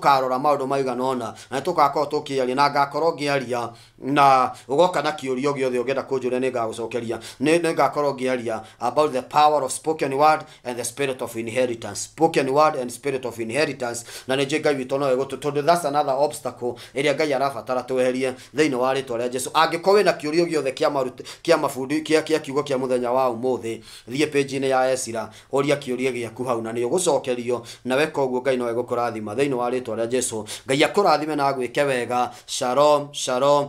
karora maå ndå maigana ona na tå kä aria na ngakorwo aria na ugoka na kiurio giothe ugenda kunjure ni gucokeria ni koro ngiaria about the power of spoken word and the spirit of inheritance spoken word and spirit of inheritance na ni ngai witå no egå tondå that's another obstacle ä ngai arabatara tweherie thä wa rä twa Jesu angikowe na angäkorwo wä na kä å gĩothe kä kia kä kiugo kia muthenya wa ũmũthĩ thie page ni ya esira ũria kä gĩaku hau na ni å na weko nawe ngai no ego kurathima rathima thä wa rä twa jesu ngai akå rathime na agwä wega shalom shalom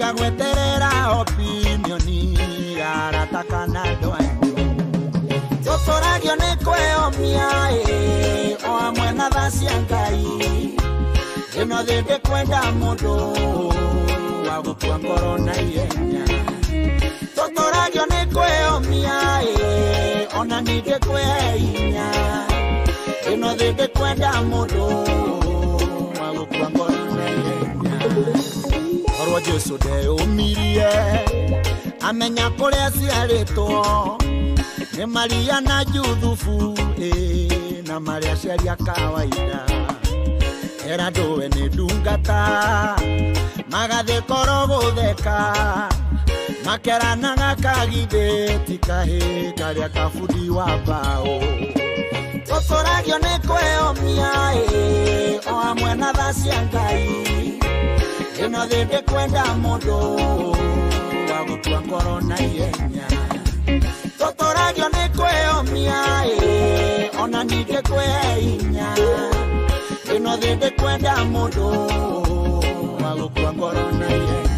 Liga Gueterera Opinión y Arata Canado Yo soy Agione Cueo Miae O amo en nada si han caído Que no de que cuenta Mudo Hago tu corona y eña Doctora, yo ni cueo mi aire, o ni que cueo iña, que no debe cuenta morón. korwo jesu ndeyũmirie amenya kũrĩa ciarĩtwo nĩ maria na juthubu ĩ na marĩa aciari a kawaida era ndũwe nĩ ndungata magathĩ korwo gũtheka makeranaga kagithĩ ti kahĩ karĩa kabundi wa mbaũ gũkũragio nĩ kwĩyomia ĩ o hamwe na tha cia ngai ino thinde kwenda mundu wa gutua ngoro na ihenya tuturagio ni kwiyomia ona ningi kwihe hinya ino thinde kwenda mundu wa gutua ngoro na